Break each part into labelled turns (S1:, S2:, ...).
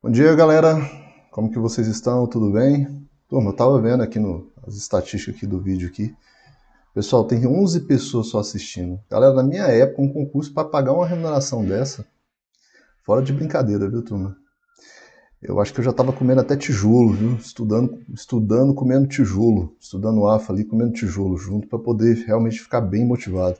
S1: Bom dia, galera. Como que vocês estão? Tudo bem? Turma, eu tava vendo aqui no, as estatísticas aqui do vídeo aqui. Pessoal, tem 11 pessoas só assistindo. Galera, na minha época, um concurso para pagar uma remuneração dessa, fora de brincadeira, viu, turma? Eu acho que eu já estava comendo até tijolo, viu? Estudando, estudando, comendo tijolo, estudando AFA ali, comendo tijolo junto para poder realmente ficar bem motivado.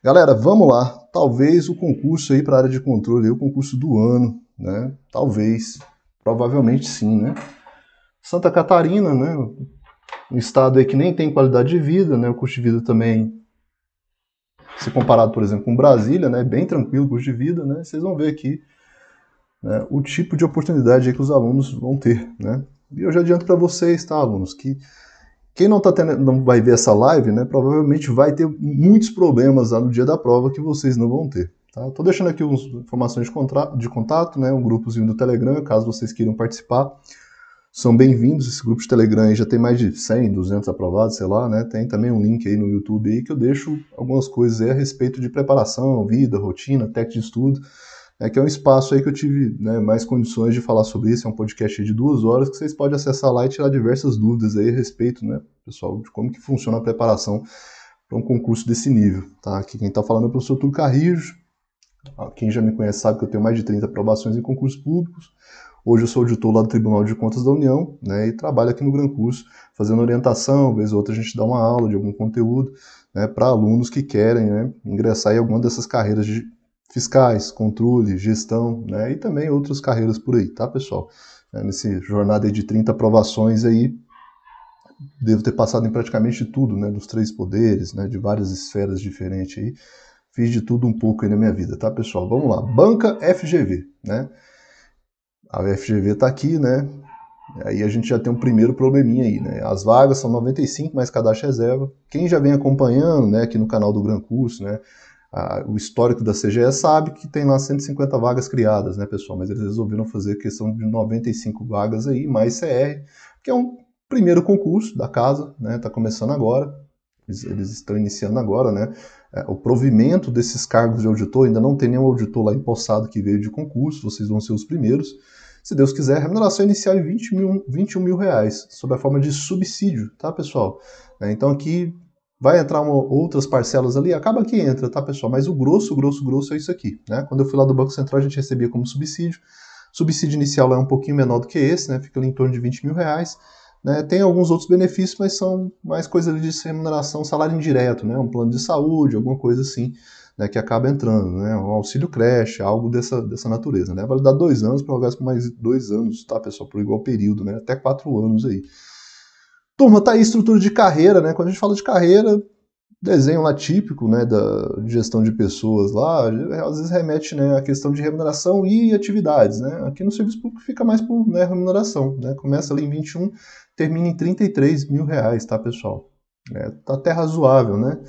S1: Galera, vamos lá. Talvez o concurso aí para a área de controle, o concurso do ano, né? Talvez, provavelmente sim, né? Santa Catarina, né? Um estado aí que nem tem qualidade de vida, né? O custo de vida também, se comparado, por exemplo, com Brasília, né? Bem tranquilo o custo de vida, né? Vocês vão ver aqui né? o tipo de oportunidade que os alunos vão ter, né? E eu já adianto para vocês, tá, alunos, que quem não, tá tendo, não vai ver essa live, né, provavelmente vai ter muitos problemas lá no dia da prova que vocês não vão ter. Tá? Estou deixando aqui umas informações de, contato, de contato, né? um grupozinho do Telegram, caso vocês queiram participar. São bem-vindos, esse grupo de Telegram já tem mais de 100, 200 aprovados, sei lá, né? Tem também um link aí no YouTube aí que eu deixo algumas coisas aí a respeito de preparação, vida, rotina, técnica de estudo, né? que é um espaço aí que eu tive né, mais condições de falar sobre isso, é um podcast de duas horas que vocês podem acessar lá e tirar diversas dúvidas aí a respeito, né, pessoal, de como que funciona a preparação para um concurso desse nível, tá? Aqui quem está falando é o professor Túlio Carrijo, quem já me conhece sabe que eu tenho mais de 30 aprovações em concursos públicos. Hoje eu sou auditor lá do Tribunal de Contas da União né, e trabalho aqui no Gran Curso, fazendo orientação, vez ou outra a gente dá uma aula de algum conteúdo né, para alunos que querem né, ingressar em alguma dessas carreiras de fiscais, controle, gestão né, e também outras carreiras por aí, tá pessoal? É, nesse jornada de 30 aprovações aí, devo ter passado em praticamente tudo, né, dos três poderes, né, de várias esferas diferentes aí. Fiz de tudo um pouco aí na minha vida, tá, pessoal? Vamos lá. Banca FGV, né? A FGV tá aqui, né? Aí a gente já tem um primeiro probleminha aí, né? As vagas são 95 mais cadastro reserva. É Quem já vem acompanhando, né, aqui no canal do Gran Curso, né, a, o histórico da CGE sabe que tem lá 150 vagas criadas, né, pessoal? Mas eles resolveram fazer questão de 95 vagas aí, mais CR, que é um primeiro concurso da casa, né? Tá começando agora. Eles, eles estão iniciando agora, né? É, o provimento desses cargos de auditor, ainda não tem nenhum auditor lá empossado que veio de concurso, vocês vão ser os primeiros. Se Deus quiser, a remuneração inicial é 20 mil, 21 mil reais, sob a forma de subsídio, tá, pessoal? É, então aqui vai entrar uma, outras parcelas ali, acaba que entra, tá, pessoal? Mas o grosso, grosso, grosso é isso aqui, né? Quando eu fui lá do Banco Central, a gente recebia como subsídio. Subsídio inicial é um pouquinho menor do que esse, né? Fica ali em torno de 20 mil reais. Né? Tem alguns outros benefícios, mas são mais coisas de remuneração, salário indireto, né? um plano de saúde, alguma coisa assim, né? que acaba entrando, né? um auxílio creche, algo dessa, dessa natureza. Né? Vai dar dois anos, o por mais dois anos, tá, pessoal? Por igual período, né? até quatro anos aí. Turma, tá aí estrutura de carreira, né? Quando a gente fala de carreira, desenho lá típico, né, da gestão de pessoas lá, às vezes remete, né, à questão de remuneração e atividades, né? Aqui no serviço público fica mais por né, remuneração, né? Começa ali em 21, termina em 33 mil reais, tá, pessoal? É, tá até razoável, né?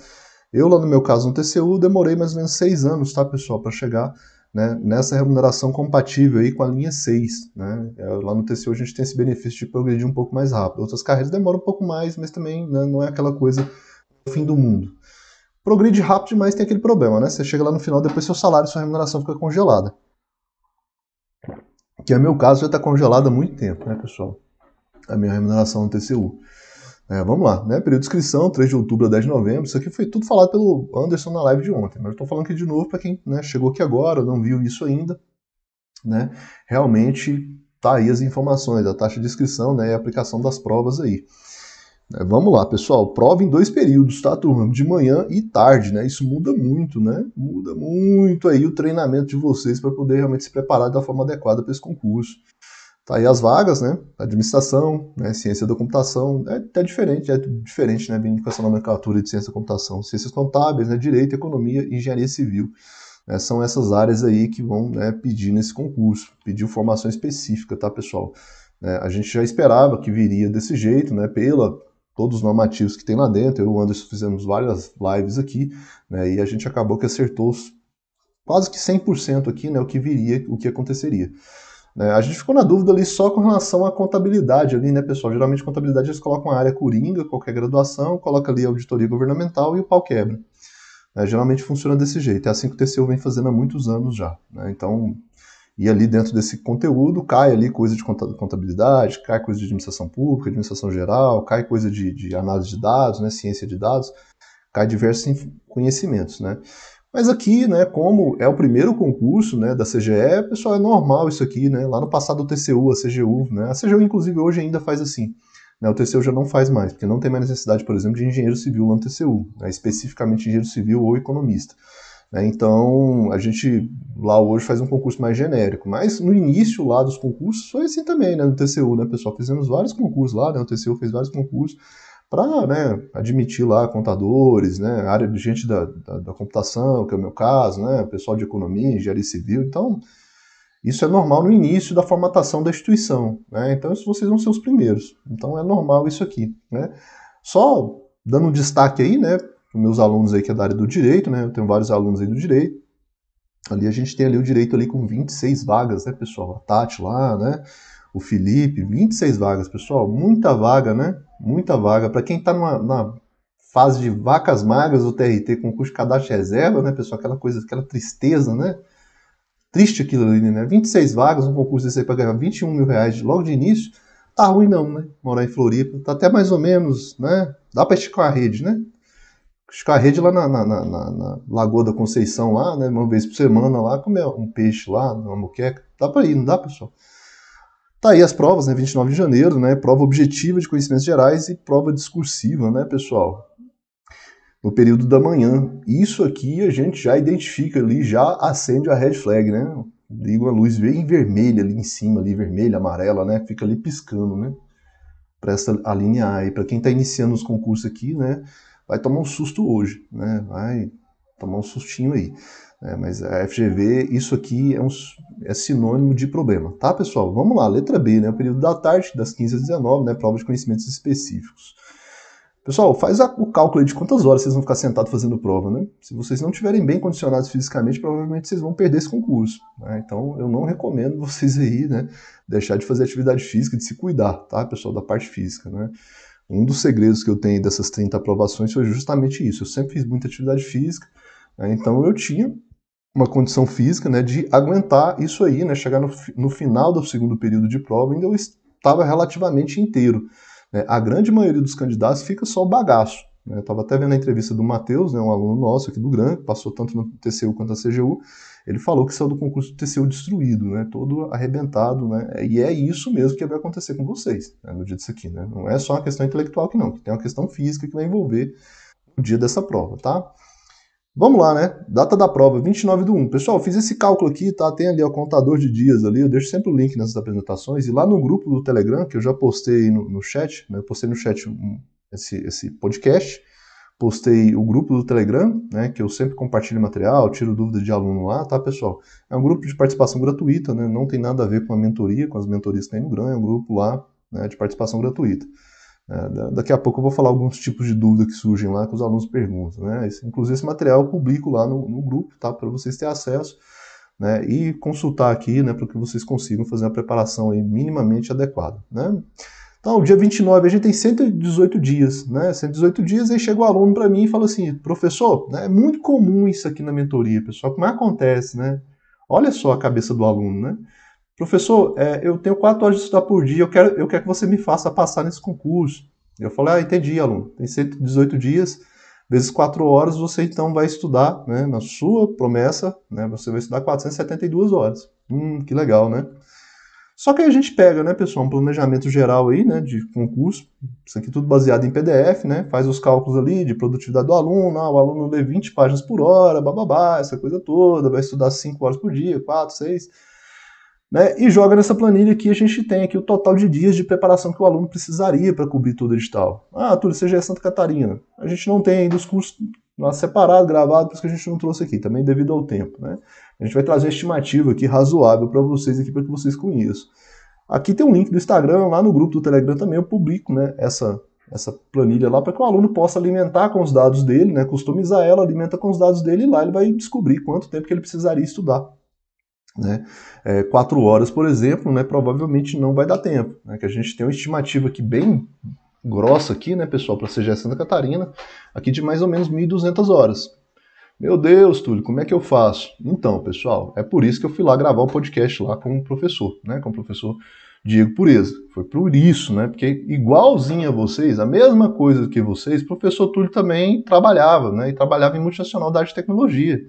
S1: Eu, lá no meu caso, no TCU, demorei mais ou menos seis anos, tá, pessoal, para chegar né, nessa remuneração compatível aí com a linha 6. Né? É, lá no TCU a gente tem esse benefício de progredir um pouco mais rápido. Outras carreiras demoram um pouco mais, mas também né, não é aquela coisa fim do mundo. Progride rápido demais tem aquele problema, né? Você chega lá no final, depois seu salário, sua remuneração fica congelada. Que é meu caso, já está congelada há muito tempo, né, pessoal? a minha remuneração no TCU. É, vamos lá, né? Período de inscrição, 3 de outubro a 10 de novembro. Isso aqui foi tudo falado pelo Anderson na live de ontem, mas eu estou falando aqui de novo para quem né, chegou aqui agora, não viu isso ainda. Né? Realmente tá aí as informações, a taxa de inscrição né, e a aplicação das provas aí. É, vamos lá, pessoal. Prova em dois períodos, tá, turma? De manhã e tarde, né? Isso muda muito, né? Muda muito aí o treinamento de vocês para poder realmente se preparar da forma adequada para esse concurso. Tá aí as vagas, né? Administração, né? ciência da computação, é até diferente, é diferente, né? Bem com essa nomenclatura de ciência da computação. Ciências contábeis, né? Direito, economia e engenharia civil. É, são essas áreas aí que vão né, pedir nesse concurso, pedir formação específica, tá, pessoal? É, a gente já esperava que viria desse jeito, né? Pela todos os normativos que tem lá dentro. Eu e o Anderson fizemos várias lives aqui, né, e a gente acabou que acertou quase que 100% aqui, né, o que viria, o que aconteceria. Né? A gente ficou na dúvida ali só com relação à contabilidade ali, né, pessoal? Geralmente contabilidade eles colocam a área coringa, qualquer graduação, coloca ali auditoria governamental e o pau quebra. Né? Geralmente funciona desse jeito. É assim que o TCU vem fazendo há muitos anos já. Né? Então, e ali dentro desse conteúdo cai ali coisa de contabilidade, cai coisa de administração pública, administração geral, cai coisa de, de análise de dados, né, ciência de dados, cai diversos conhecimentos, né? Mas aqui, né, como é o primeiro concurso né, da CGE, pessoal, é normal isso aqui, né? Lá no passado o TCU, a CGU, né? A CGU, inclusive, hoje ainda faz assim. Né, o TCU já não faz mais, porque não tem mais necessidade, por exemplo, de engenheiro civil lá no TCU, né, especificamente engenheiro civil ou economista. Né, então, a gente lá hoje faz um concurso mais genérico, mas no início lá dos concursos foi assim também, né, no TCU, né, pessoal? Fizemos vários concursos lá, né, o TCU fez vários concursos, para né, admitir lá contadores, né, área de gente da, da, da, computação, que é o meu caso, né, pessoal de economia, engenharia civil. Então, isso é normal no início da formatação da instituição. Né? Então, isso vocês vão ser os primeiros. Então, é normal isso aqui. Né? Só dando um destaque aí, né, para meus alunos aí que é da área do direito, né, eu tenho vários alunos aí do direito. Ali a gente tem ali o direito ali com 26 vagas, né, pessoal? A Tati lá, né? O Felipe, 26 vagas, pessoal, muita vaga, né? Muita vaga. Para quem está na fase de vacas magras do TRT, concurso de cadastro reserva, né, pessoal? Aquela coisa, aquela tristeza, né? Triste aquilo ali, né? 26 vagas, um concurso desse aí para ganhar 21 mil reais logo de início. Tá ruim não, né? Morar em Floripa. Tá até mais ou menos, né? Dá para esticar a rede, né? Esticar a rede lá na, na, na, na, Lagoa da Conceição, lá, né? Uma vez por semana lá, comer um peixe lá, uma moqueca. Dá para ir, não dá, pessoal? Tá aí as provas, né? 29 de janeiro, né? Prova objetiva de conhecimentos gerais e prova discursiva, né, pessoal? No período da manhã. Isso aqui a gente já identifica ali, já acende a red flag, né? Liga uma luz bem vermelha ali em cima, ali vermelha, amarela, né? Fica ali piscando, né? Para essa alinear E para quem está iniciando os concursos aqui, né? Vai tomar um susto hoje, né? Vai tomar um sustinho aí. É, mas a FGV, isso aqui é, um, é, sinônimo de problema. Tá, pessoal? Vamos lá, letra B, né? O período da tarde, das 15 às 19, né? Prova de conhecimentos específicos. Pessoal, faz a, o cálculo de quantas horas vocês vão ficar sentados fazendo prova, né? Se vocês não estiverem bem condicionados fisicamente, provavelmente vocês vão perder esse concurso. Né? Então, eu não recomendo vocês aí, né? Deixar de fazer atividade física, de se cuidar, tá, pessoal? Da parte física, né? Um dos segredos que eu tenho dessas 30 aprovações foi justamente isso. Eu sempre fiz muita atividade física, né? então eu tinha uma condição física né, de aguentar isso aí, né, chegar no, no final do segundo período de prova, ainda eu estava relativamente inteiro. Né. A grande maioria dos candidatos fica só o bagaço. Né. Eu estava até vendo a entrevista do Matheus, né, um aluno nosso aqui do GRAM, que passou tanto no TCU quanto na CGU, ele falou que saiu do concurso do TCU destruído, né, todo arrebentado, né, e é isso mesmo que vai acontecer com vocês né, no dia disso aqui. Né. Não é só uma questão intelectual que não, que tem uma questão física que vai envolver o dia dessa prova, tá? Vamos lá, né? Data da prova, 29 do 1. Pessoal, fiz esse cálculo aqui, tá? Tem ali o contador de dias ali, eu deixo sempre o link nessas apresentações. E lá no grupo do Telegram, que eu já postei no, no chat, né? Eu postei no chat um, esse, esse podcast, postei o grupo do Telegram, né? Que eu sempre compartilho material, tiro dúvidas de aluno lá, tá, pessoal? É um grupo de participação gratuita, né? Não tem nada a ver com a mentoria, com as mentorias que tem no GRAM, é um grupo lá né, de participação gratuita. É, daqui a pouco eu vou falar alguns tipos de dúvida que surgem lá, que os alunos perguntam. Né? inclusive, esse material eu publico lá no, no grupo, tá? para vocês terem acesso né? e consultar aqui né? para que vocês consigam fazer uma preparação aí minimamente adequada. Né? Então, dia 29, a gente tem 118 dias. Né? 118 dias, aí chega o aluno para mim e fala assim, professor, né? é muito comum isso aqui na mentoria, pessoal, como é que acontece? Né? Olha só a cabeça do aluno, né? professor, é, eu tenho quatro horas de estudar por dia, eu quero, eu quero que você me faça passar nesse concurso. Eu falei, ah, entendi, aluno, tem 118 dias, vezes quatro horas, você então vai estudar, né, na sua promessa, né, você vai estudar 472 horas. Hum, que legal, né? Só que a gente pega, né, pessoal, um planejamento geral aí, né, de concurso, isso aqui tudo baseado em PDF, né, faz os cálculos ali de produtividade do aluno, ah, o aluno lê 20 páginas por hora, bababá, essa coisa toda, vai estudar 5 horas por dia, 4, 6 né, e joga nessa planilha aqui a gente tem aqui o total de dias de preparação que o aluno precisaria para cobrir todo o edital. Ah, Túlio, é Santa Catarina. A gente não tem ainda os cursos lá separado, gravado, por isso que a gente não trouxe aqui, também devido ao tempo. Né? A gente vai trazer a estimativa aqui razoável para vocês aqui, para que vocês conheçam. Aqui tem um link do Instagram, lá no grupo do Telegram também eu publico né, essa, essa planilha lá para que o aluno possa alimentar com os dados dele, né, customizar ela, alimenta com os dados dele e lá ele vai descobrir quanto tempo que ele precisaria estudar né? É, quatro horas, por exemplo, né, provavelmente não vai dar tempo. Né? Que a gente tem uma estimativa aqui bem grossa aqui, né, pessoal, para CGE Santa Catarina, aqui de mais ou menos 1.200 horas. Meu Deus, Túlio, como é que eu faço? Então, pessoal, é por isso que eu fui lá gravar o podcast lá com o professor, né, com o professor Diego Pureza. Foi por isso, né, porque igualzinho a vocês, a mesma coisa que vocês, o professor Túlio também trabalhava, né, e trabalhava em multinacional da área de tecnologia.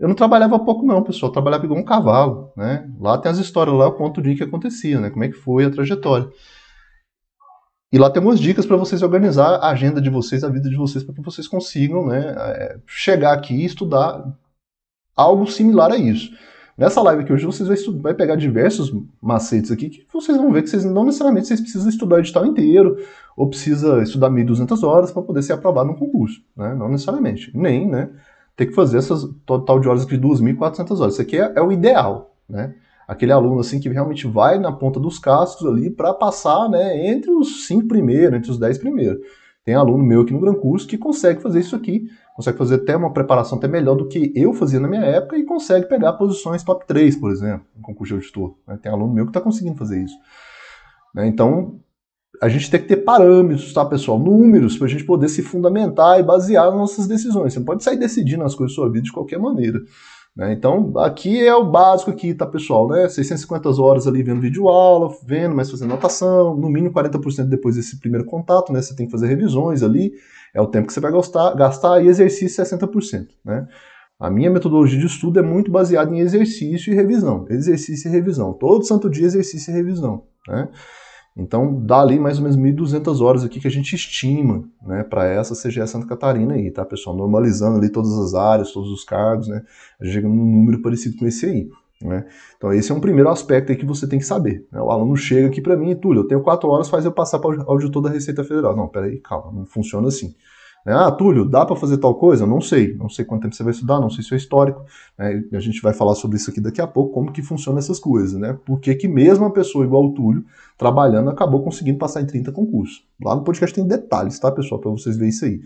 S1: Eu não trabalhava pouco não, pessoal, eu trabalhava igual um cavalo, né? Lá tem as histórias, lá eu conto o dia que acontecia, né? Como é que foi a trajetória. E lá tem umas dicas para vocês organizar a agenda de vocês, a vida de vocês, para que vocês consigam né, eh, chegar aqui e estudar algo similar a isso. Nessa live aqui hoje vocês vai, estudar, vai pegar diversos macetes aqui que vocês vão ver que vocês não necessariamente vocês precisam estudar o edital inteiro ou precisa estudar 1.200 horas para poder ser aprovado no concurso, né? Não necessariamente, nem, né? ter que fazer essas total de horas de 2.400 horas. Isso aqui é, é, o ideal, né? Aquele aluno assim que realmente vai na ponta dos cascos ali para passar, né, entre os cinco primeiros, entre os 10 primeiros. Tem aluno meu aqui no Gran Curso que consegue fazer isso aqui, consegue fazer até uma preparação até melhor do que eu fazia na minha época e consegue pegar posições top 3, por exemplo, no concurso de auditor. Né? Tem aluno meu que está conseguindo fazer isso. Né? Então, a gente tem que ter parâmetros, tá, pessoal? Números, para a gente poder se fundamentar e basear nas nossas decisões. Você não pode sair decidindo as coisas da sua vida de qualquer maneira. Né? Então, aqui é o básico aqui, tá, pessoal? Né? 650 horas ali vendo vídeo aula, vendo, mas fazendo anotação, no mínimo 40% depois desse primeiro contato, né? Você tem que fazer revisões ali, é o tempo que você vai gastar, gastar e exercício 60%, né? A minha metodologia de estudo é muito baseada em exercício e revisão. Exercício e revisão. Todo santo dia, exercício e revisão. Né? Então dá ali mais ou menos 1.200 horas aqui que a gente estima né, para essa CGE Santa Catarina aí, tá pessoal? Normalizando ali todas as áreas, todos os cargos, né? A gente chega num número parecido com esse aí. Né? Então esse é um primeiro aspecto aí que você tem que saber. Né? O aluno chega aqui para mim e, Túlio, eu tenho quatro horas, faz eu passar para o auditor da Receita Federal. Não, peraí, calma, não funciona assim. Né? Ah, Túlio, dá para fazer tal coisa? Não sei, não sei quanto tempo você vai estudar, não sei se é histórico. Né? A gente vai falar sobre isso aqui daqui a pouco, como que funciona essas coisas, né? Por que, que mesmo uma pessoa igual o Túlio, trabalhando, acabou conseguindo passar em 30 concursos. Lá no podcast tem detalhes, tá, pessoal, para vocês verem isso aí.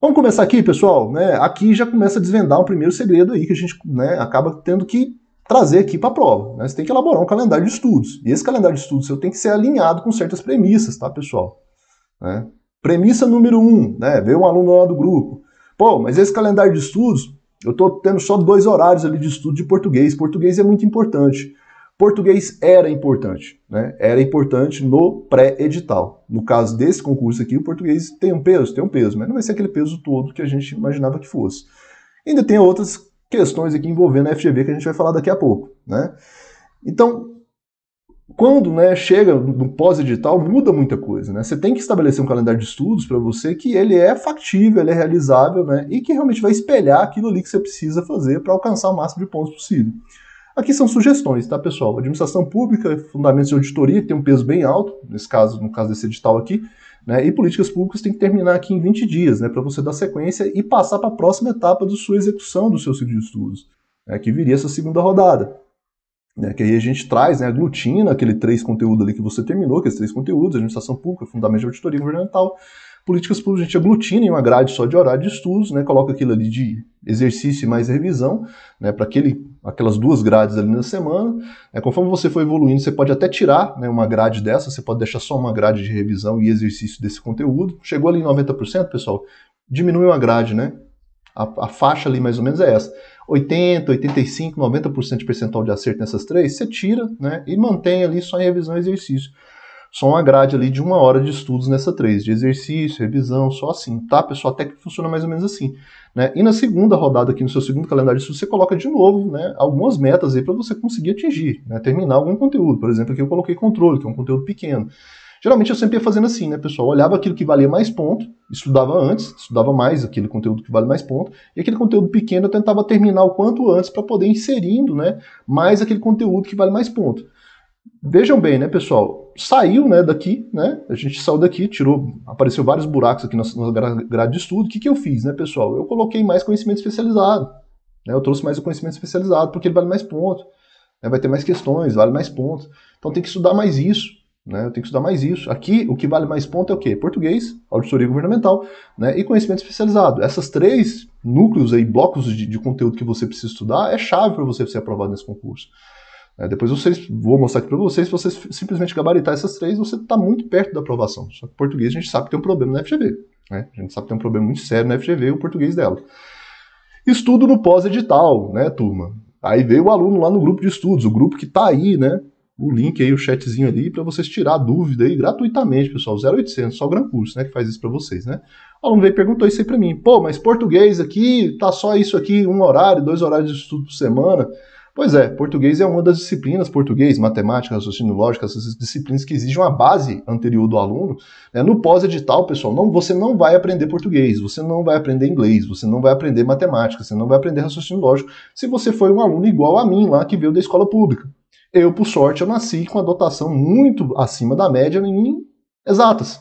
S1: Vamos começar aqui, pessoal. Né? Aqui já começa a desvendar um primeiro segredo aí que a gente né, acaba tendo que trazer aqui para a prova. Né? Você tem que elaborar um calendário de estudos. E esse calendário de estudos seu tem que ser alinhado com certas premissas, tá, pessoal? Né? Premissa número um, né? Veio um aluno lá do grupo. Pô, mas esse calendário de estudos, eu tô tendo só dois horários ali de estudo de português. Português é muito importante. Português era importante, né? Era importante no pré-edital. No caso desse concurso aqui, o português tem um peso, tem um peso, mas não vai ser aquele peso todo que a gente imaginava que fosse. Ainda tem outras questões aqui envolvendo a FGV que a gente vai falar daqui a pouco, né? Então, quando né, chega no pós-edital, muda muita coisa. Né? Você tem que estabelecer um calendário de estudos para você que ele é factível, ele é realizável né? e que realmente vai espelhar aquilo ali que você precisa fazer para alcançar o máximo de pontos possível. Aqui são sugestões, tá, pessoal? Administração pública, fundamentos de auditoria, que tem um peso bem alto, nesse caso, no caso desse edital aqui, né? E políticas públicas tem que terminar aqui em 20 dias, né? Para você dar sequência e passar para a próxima etapa da sua execução do seu ciclo de estudos, né, que viria essa segunda rodada. Né, que aí a gente traz, né, aglutina aquele três conteúdo ali que você terminou, aqueles é três conteúdos, administração pública, fundamento de auditoria governamental, políticas públicas, a gente aglutina em uma grade só de horário de estudos, né, coloca aquilo ali de exercício mais revisão, né, para aquelas duas grades ali na semana. Né, conforme você for evoluindo, você pode até tirar né, uma grade dessa, você pode deixar só uma grade de revisão e exercício desse conteúdo. Chegou ali em 90%, pessoal, diminui uma grade, né? A, a, faixa ali mais ou menos é essa. 80, 85, 90% de percentual de acerto nessas três, você tira né, e mantém ali só em revisão e exercício. Só uma grade ali de uma hora de estudos nessa três, de exercício, revisão, só assim, tá, pessoal? Até que funciona mais ou menos assim. Né? E na segunda rodada aqui, no seu segundo calendário de estudos, você coloca de novo né, algumas metas aí para você conseguir atingir, né, terminar algum conteúdo. Por exemplo, aqui eu coloquei controle, que é um conteúdo pequeno. Geralmente eu sempre ia fazendo assim, né, pessoal? Eu olhava aquilo que valia mais ponto, estudava antes, estudava mais aquele conteúdo que vale mais ponto, e aquele conteúdo pequeno eu tentava terminar o quanto antes para poder inserindo, né, mais aquele conteúdo que vale mais ponto. Vejam bem, né, pessoal? Saiu, né, daqui, né? A gente saiu daqui, tirou, apareceu vários buracos aqui na grade de estudo. O que, que eu fiz, né, pessoal? Eu coloquei mais conhecimento especializado. Né? Eu trouxe mais o conhecimento especializado porque ele vale mais ponto. Né? Vai ter mais questões, vale mais ponto. Então tem que estudar mais isso. Né? Eu tenho que estudar mais isso. Aqui, o que vale mais ponto é o quê? Português, auditoria governamental né? e conhecimento especializado. Essas três núcleos aí, blocos de, de conteúdo que você precisa estudar, é chave para você ser aprovado nesse concurso. É, depois vocês vou mostrar aqui para vocês, se vocês simplesmente gabaritar essas três, você está muito perto da aprovação. Só que o português a gente sabe que tem um problema na FGV. Né? A gente sabe que tem um problema muito sério na FGV e o português dela. Estudo no pós-edital, né, turma? Aí veio o aluno lá no grupo de estudos, o grupo que está aí, né? o link aí, o chatzinho ali, para vocês tirar dúvida aí gratuitamente, pessoal. 0800, só o Gran Curso, né, que faz isso para vocês, né? O aluno veio e perguntou isso aí para mim. Pô, mas português aqui, tá só isso aqui, um horário, dois horários de estudo por semana. Pois é, português é uma das disciplinas, português, matemática, raciocínio lógico, essas disciplinas que exigem uma base anterior do aluno. Né? No pós-edital, pessoal, não, você não vai aprender português, você não vai aprender inglês, você não vai aprender matemática, você não vai aprender raciocínio lógico, se você for um aluno igual a mim lá que veio da escola pública. Eu, por sorte, eu nasci com a dotação muito acima da média em exatas.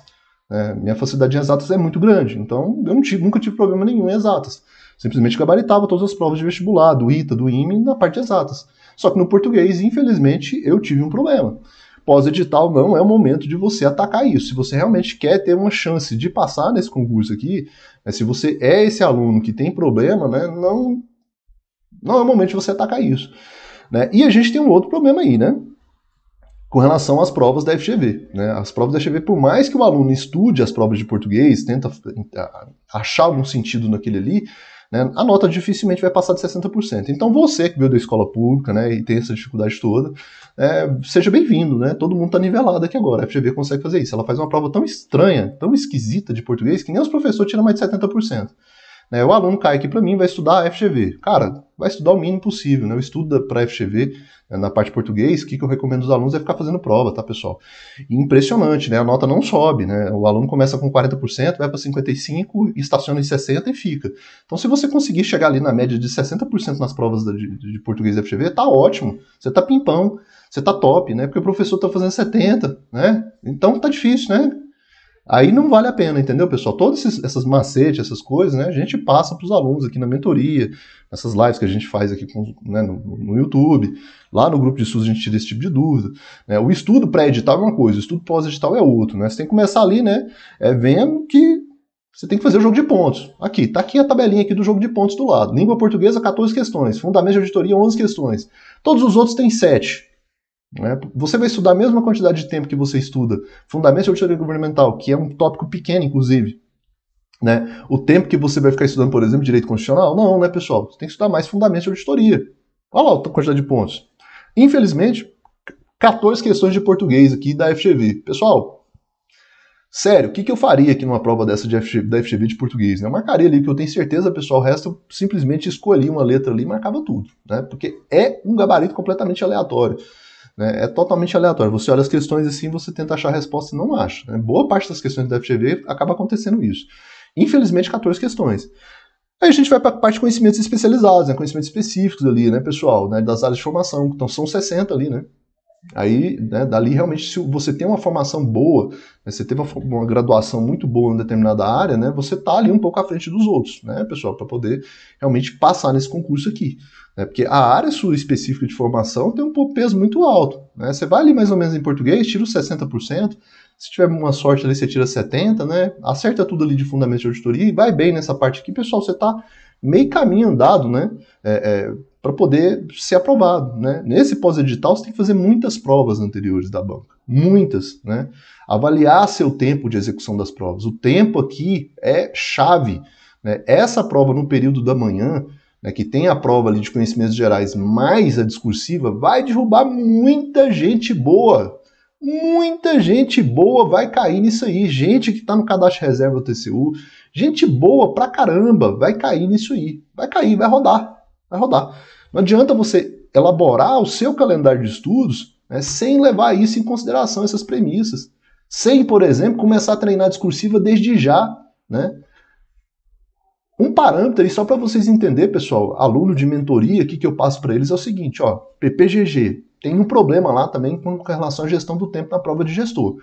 S1: É, minha facilidade em exatas é muito grande, então eu tive, nunca tive problema nenhum em exatas. Simplesmente gabaritava todas as provas de vestibular, do ITA, do IME, na parte de exatas. Só que no português, infelizmente, eu tive um problema. Pós-edital não é o momento de você atacar isso. Se você realmente quer ter uma chance de passar nesse concurso aqui, né, se você é esse aluno que tem problema, né, não, não é o momento de você atacar isso. Né? E a gente tem um outro problema aí, né? Com relação às provas da FGV. Né? As provas da FGV, por mais que o aluno estude as provas de português, tenta é, achar algum sentido naquele ali, né? a nota dificilmente vai passar de 60%. Então você que veio da escola pública né, e tem essa dificuldade toda, é, seja bem-vindo, né? Todo mundo está nivelado aqui agora. A FGV consegue fazer isso. Ela faz uma prova tão estranha, tão esquisita de português, que nem os professores tiram mais de 70%. Né? O aluno cai aqui para mim vai estudar FGV. Cara, vai estudar o mínimo possível, né? Eu estudo para FGV né, na parte português, o que, que eu recomendo aos alunos é ficar fazendo prova, tá, pessoal? E impressionante, né? A nota não sobe, né? O aluno começa com 40%, vai para 55%, estaciona em 60% e fica. Então, se você conseguir chegar ali na média de 60% nas provas de, de português da FGV, tá ótimo. Você tá pimpão, você tá top, né? Porque o professor tá fazendo 70%, né? Então tá difícil, né? Aí não vale a pena, entendeu, pessoal? Todas essas macetes, essas coisas, né, a gente passa para os alunos aqui na mentoria, nessas lives que a gente faz aqui com, né, no, no, YouTube, lá no grupo de estudos a gente tira esse tipo de dúvida. Né? O estudo pré-edital é uma coisa, o estudo pós-edital é outro, né? Você tem que começar ali, né, é, vendo que você tem que fazer o jogo de pontos. Aqui, tá aqui a tabelinha aqui do jogo de pontos do lado. Língua portuguesa, 14 questões. Fundamento de auditoria, 11 questões. Todos os outros têm 7. Né? Você vai estudar a mesma quantidade de tempo que você estuda fundamentos de auditoria governamental, que é um tópico pequeno, inclusive. Né? O tempo que você vai ficar estudando, por exemplo, direito constitucional, não, né, pessoal? Você tem que estudar mais fundamentos de auditoria. Olha lá a quantidade de pontos. Infelizmente, 14 questões de português aqui da FGV. Pessoal, sério, o que, que eu faria aqui numa prova dessa de FGV, da FGV de português? Né? Eu marcaria ali, que eu tenho certeza, pessoal, o resto eu simplesmente escolhi uma letra ali e marcava tudo, né? Porque é um gabarito completamente aleatório. Né? É totalmente aleatório. Você olha as questões assim, você tenta achar a resposta e não acha. Né? Boa parte das questões do FGV acaba acontecendo isso. Infelizmente, 14 questões. Aí a gente vai para a parte de conhecimentos especializados, né? conhecimentos específicos ali, né, pessoal, né, das áreas de formação. Então são 60 ali, né? Aí, né, dali realmente, se você tem uma formação boa, né, você teve uma, graduação muito boa em determinada área, né, você está ali um pouco à frente dos outros, né, pessoal, para poder realmente passar nesse concurso aqui. Né, porque a área sua específica de formação tem um peso muito alto. Né, você vai ali mais ou menos em português, tira os 60%, se tiver uma sorte ali, você tira 70%, né, acerta tudo ali de fundamento de auditoria e vai bem nessa parte aqui, pessoal, você está meio caminho andado, né? É, é, para poder ser aprovado, né? Nesse pós-edital você tem que fazer muitas provas anteriores da banca, muitas, né? Avaliar seu tempo de execução das provas. O tempo aqui é chave. Né? Essa prova no período da manhã, né, que tem a prova ali de conhecimentos gerais mais a discursiva, vai derrubar muita gente boa. Muita gente boa vai cair nisso aí. Gente que está no cadastro reserva do TCU, Gente boa pra caramba vai cair nisso aí. Vai cair, vai rodar. Vai rodar. Não adianta você elaborar o seu calendário de estudos né, sem levar isso em consideração, essas premissas. Sem, por exemplo, começar a treinar discursiva desde já. Né? Um parâmetro, e só para vocês entenderem, pessoal, aluno de mentoria, o que, que eu passo para eles é o seguinte: ó, PPGG, tem um problema lá também com relação à gestão do tempo na prova de gestor.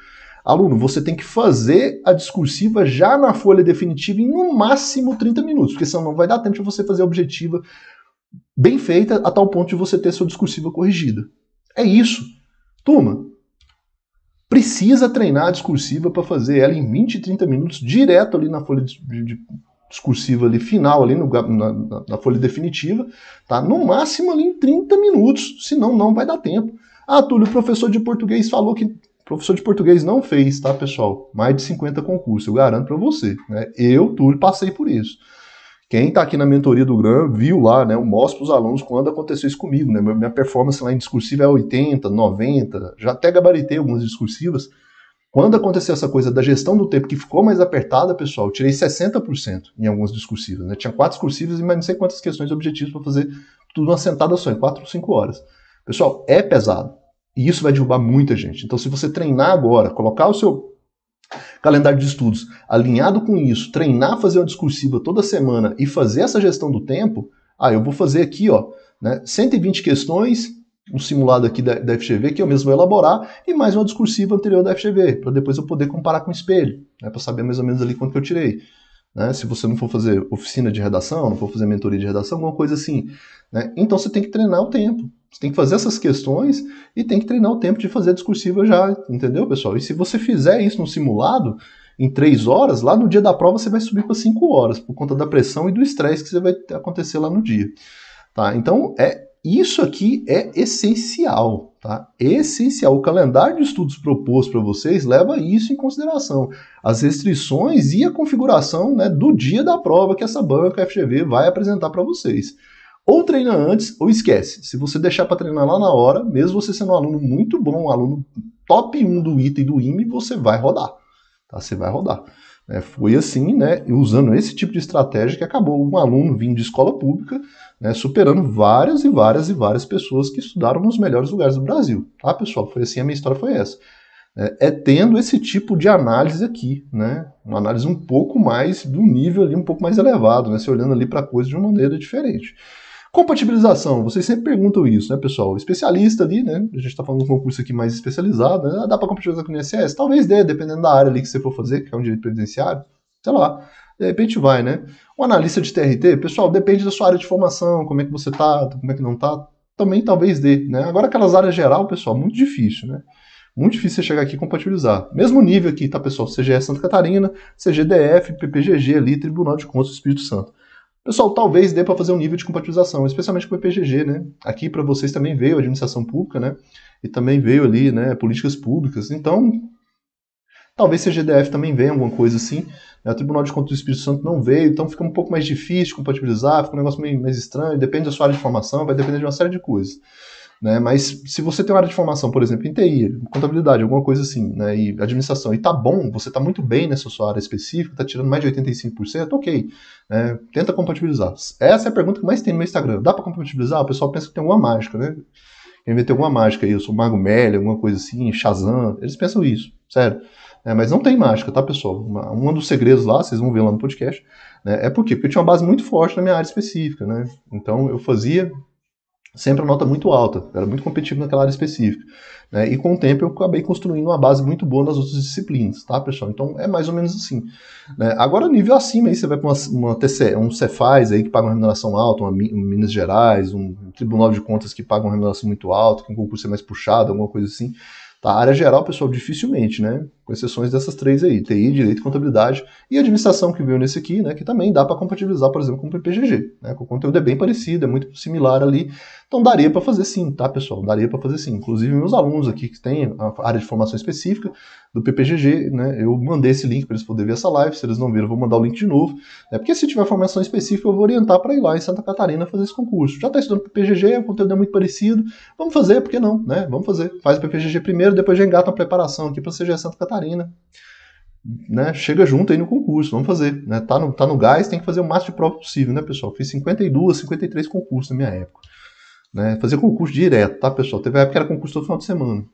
S1: Aluno, você tem que fazer a discursiva já na folha definitiva em no máximo 30 minutos, porque senão não vai dar tempo de você fazer a objetiva bem feita a tal ponto de você ter sua discursiva corrigida. É isso. Turma, precisa treinar a discursiva para fazer ela em 20, 30 minutos, direto ali na folha de, de discursiva ali final, ali no, na, na, folha definitiva, tá? No máximo ali em 30 minutos, senão não vai dar tempo. Ah, Túlio, o professor de português falou que professor de português não fez, tá, pessoal? Mais de 50 concursos, eu garanto para você. Né? Eu, Túlio, passei por isso. Quem está aqui na mentoria do Gran viu lá, né? Eu mostro para os alunos quando aconteceu isso comigo, né? Minha performance lá em discursiva é 80, 90, já até gabaritei algumas discursivas. Quando aconteceu essa coisa da gestão do tempo, que ficou mais apertada, pessoal, eu tirei 60% em algumas discursivas, né? Tinha quatro discursivas e mais não sei quantas questões objetivos para fazer tudo uma sentada só, em quatro ou cinco horas. Pessoal, é pesado. E isso vai derrubar muita gente. Então, se você treinar agora, colocar o seu calendário de estudos alinhado com isso, treinar fazer uma discursiva toda semana e fazer essa gestão do tempo, ah, eu vou fazer aqui, ó, né, 120 questões, um simulado aqui da, da FGV que eu mesmo vou elaborar e mais uma discursiva anterior da FGV, para depois eu poder comparar com o espelho, né, para saber mais ou menos ali quanto que eu tirei. Né? Se você não for fazer oficina de redação, não for fazer mentoria de redação, alguma coisa assim. Né? Então você tem que treinar o tempo. Você tem que fazer essas questões e tem que treinar o tempo de fazer a discursiva já, entendeu, pessoal? E se você fizer isso no simulado, em três horas, lá no dia da prova você vai subir para cinco horas, por conta da pressão e do estresse que você vai acontecer lá no dia. Tá? Então é isso aqui é essencial, tá? Essencial. O calendário de estudos proposto para vocês leva isso em consideração. As restrições e a configuração né, do dia da prova que essa banca FGV vai apresentar para vocês. Ou treina antes ou esquece. Se você deixar para treinar lá na hora, mesmo você sendo um aluno muito bom, um aluno top 1 do ITA e do IME, você vai rodar. Tá? Você vai rodar. É, foi assim, né, usando esse tipo de estratégia que acabou um aluno vindo de escola pública né, superando várias e várias e várias pessoas que estudaram nos melhores lugares do Brasil, tá, pessoal? Foi assim, a minha história foi essa. É, é tendo esse tipo de análise aqui, né? Uma análise um pouco mais do nível ali, um pouco mais elevado, né? Se olhando ali para a coisa de uma maneira diferente. Compatibilização, vocês sempre perguntam isso, né, pessoal? Especialista ali, né? A gente está falando de um concurso aqui mais especializado, né? Ah, dá para compatibilizar com o INSS? Talvez dê, dependendo da área ali que você for fazer, que é um direito previdenciário, sei lá de repente vai, né? Um analista de TRT, pessoal, depende da sua área de formação, como é que você tá, como é que não tá, também talvez dê, né? Agora aquelas áreas geral, pessoal, muito difícil, né? Muito difícil você chegar aqui e compatibilizar. Mesmo nível aqui, tá, pessoal? CGE Santa Catarina, CGDF, PPGG ali, Tribunal de Contas do Espírito Santo. Pessoal, talvez dê para fazer um nível de compatibilização, especialmente com o PPGG, né? Aqui para vocês também veio a administração pública, né? E também veio ali, né, políticas públicas. Então, Talvez GDF também venha alguma coisa assim. Né? O Tribunal de Contas do Espírito Santo não veio, então fica um pouco mais difícil compatibilizar, fica um negócio meio mais estranho, depende da sua área de formação, vai depender de uma série de coisas. Né? Mas se você tem uma área de formação, por exemplo, em TI, contabilidade, alguma coisa assim, né? e administração, e tá bom, você tá muito bem nessa sua área específica, tá tirando mais de 85%, ok. Né? Tenta compatibilizar. Essa é a pergunta que mais tem no meu Instagram. Dá para compatibilizar? O pessoal pensa que tem alguma mágica, né? Eu inventei alguma mágica aí, eu sou Mago Mel, alguma coisa assim, Shazam. Eles pensam isso, sério. É, mas não tem mágica, tá, pessoal? Uma, um dos segredos lá, vocês vão ver lá no podcast, né, é por quê? Porque eu tinha uma base muito forte na minha área específica, né? Então eu fazia sempre a nota muito alta, era muito competitivo naquela área específica. Né? E com o tempo eu acabei construindo uma base muito boa nas outras disciplinas, tá, pessoal? Então é mais ou menos assim. Né? Agora, nível acima, aí você vai para uma, uma TC, um Cefaz aí que paga uma remuneração alta, uma, um Minas Gerais, um Tribunal de Contas que paga uma remuneração muito alta, que um concurso é mais puxado, alguma coisa assim. Tá? A área geral, pessoal, dificilmente, né? Com exceções dessas três aí, TI, Direito, Contabilidade e Administração, que veio nesse aqui, né? Que também dá para compatibilizar, por exemplo, com o PPGG, né? O conteúdo é bem parecido, é muito similar ali, então daria para fazer sim, tá, pessoal? Daria para fazer sim. Inclusive meus alunos aqui que têm a área de formação específica do PPGG, né? Eu mandei esse link para eles poderem ver essa live. Se eles não viram, eu vou mandar o link de novo. Né? Porque se tiver formação específica, eu vou orientar para ir lá em Santa Catarina fazer esse concurso. Já está estudando PPGG, o é conteúdo é muito parecido. Vamos fazer, por que não, né? Vamos fazer. Faz o PPGG primeiro, depois já engata a preparação aqui para CGE Santa Catarina. Né, chega junto aí no concurso, vamos fazer. Né, tá, no, tá no gás, tem que fazer o máximo de prova possível, né, pessoal? Fiz 52, 53 concursos na minha época. Né? Fazia concurso direto, tá, pessoal? Teve a época que era concurso todo final de semana.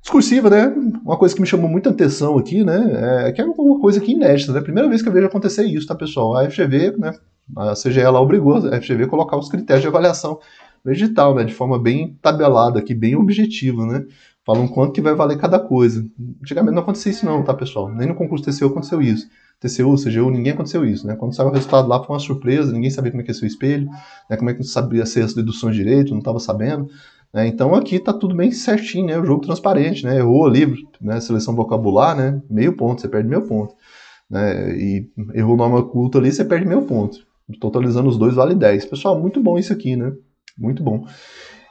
S1: Discursiva, né? Uma coisa que me chamou muita atenção aqui, né? É que é uma coisa que é inédita, né? Primeira vez que eu vejo acontecer isso, tá, pessoal? A FGV, né? A CGE lá obrigou a FGV a colocar os critérios de avaliação vegetal, né? De forma bem tabelada aqui, bem objetiva, né? falam quanto que vai valer cada coisa. Antigamente não acontecia isso não, tá, pessoal? Nem no concurso TCU aconteceu isso. TCU, CGU, ninguém aconteceu isso, né? Quando saiu o resultado lá foi uma surpresa, ninguém sabia como é que ia ser o espelho, né? como é que sabia ser as deduções de direito, não estava sabendo. Né? Então aqui tá tudo bem certinho, né? O jogo transparente, né? Errou ali, né? Seleção vocabular, né? Meio ponto, você perde meio ponto. Né? E errou numa nome ali, você perde meio ponto. Totalizando os dois vale 10. Pessoal, muito bom isso aqui, né? Muito bom.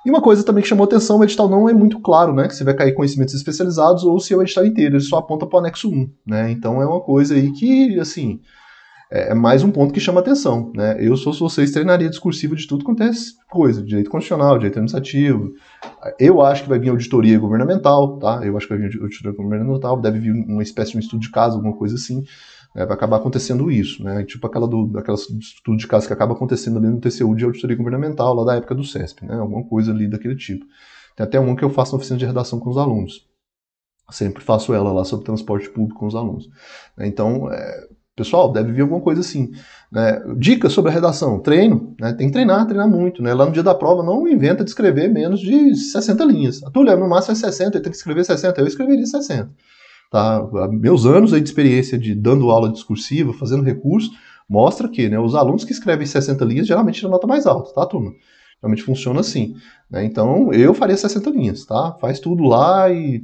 S1: E uma coisa também que chamou atenção, o edital não é muito claro, né? Que se vai cair conhecimentos especializados ou se é o edital inteiro, ele só aponta para o anexo 1, né? Então é uma coisa aí que, assim, é, é mais um ponto que chama atenção, né? Eu, se fosse vocês, treinaria discursivo de tudo quanto é coisa, direito constitucional, direito administrativo. Eu acho que vai vir auditoria governamental, tá? Eu acho que vai vir auditoria governamental, deve vir uma espécie de um estudo de caso, alguma coisa assim. É, vai acabar acontecendo isso, né? Tipo aquela do, estudo de caso que acaba acontecendo ali no TCU de auditoria governamental, lá da época do CESP, né? Alguma coisa ali daquele tipo. Tem até um que eu faço na oficina de redação com os alunos. Sempre faço ela lá sobre transporte público com os alunos. Né? Então, é, pessoal, deve vir alguma coisa assim. Né? Dicas sobre a redação, treino, né? tem que treinar, treinar muito. Né? Lá no dia da prova, não inventa de escrever menos de 60 linhas. A ah, Túlia, no máximo é 60, ele tem que escrever 60, eu escreveria 60. Tá? Meus anos aí de experiência de dando aula discursiva, fazendo recurso, mostra que né, os alunos que escrevem 60 linhas geralmente tiram nota mais alta, tá, turma? Realmente funciona assim. Né? Então, eu faria 60 linhas, tá? Faz tudo lá e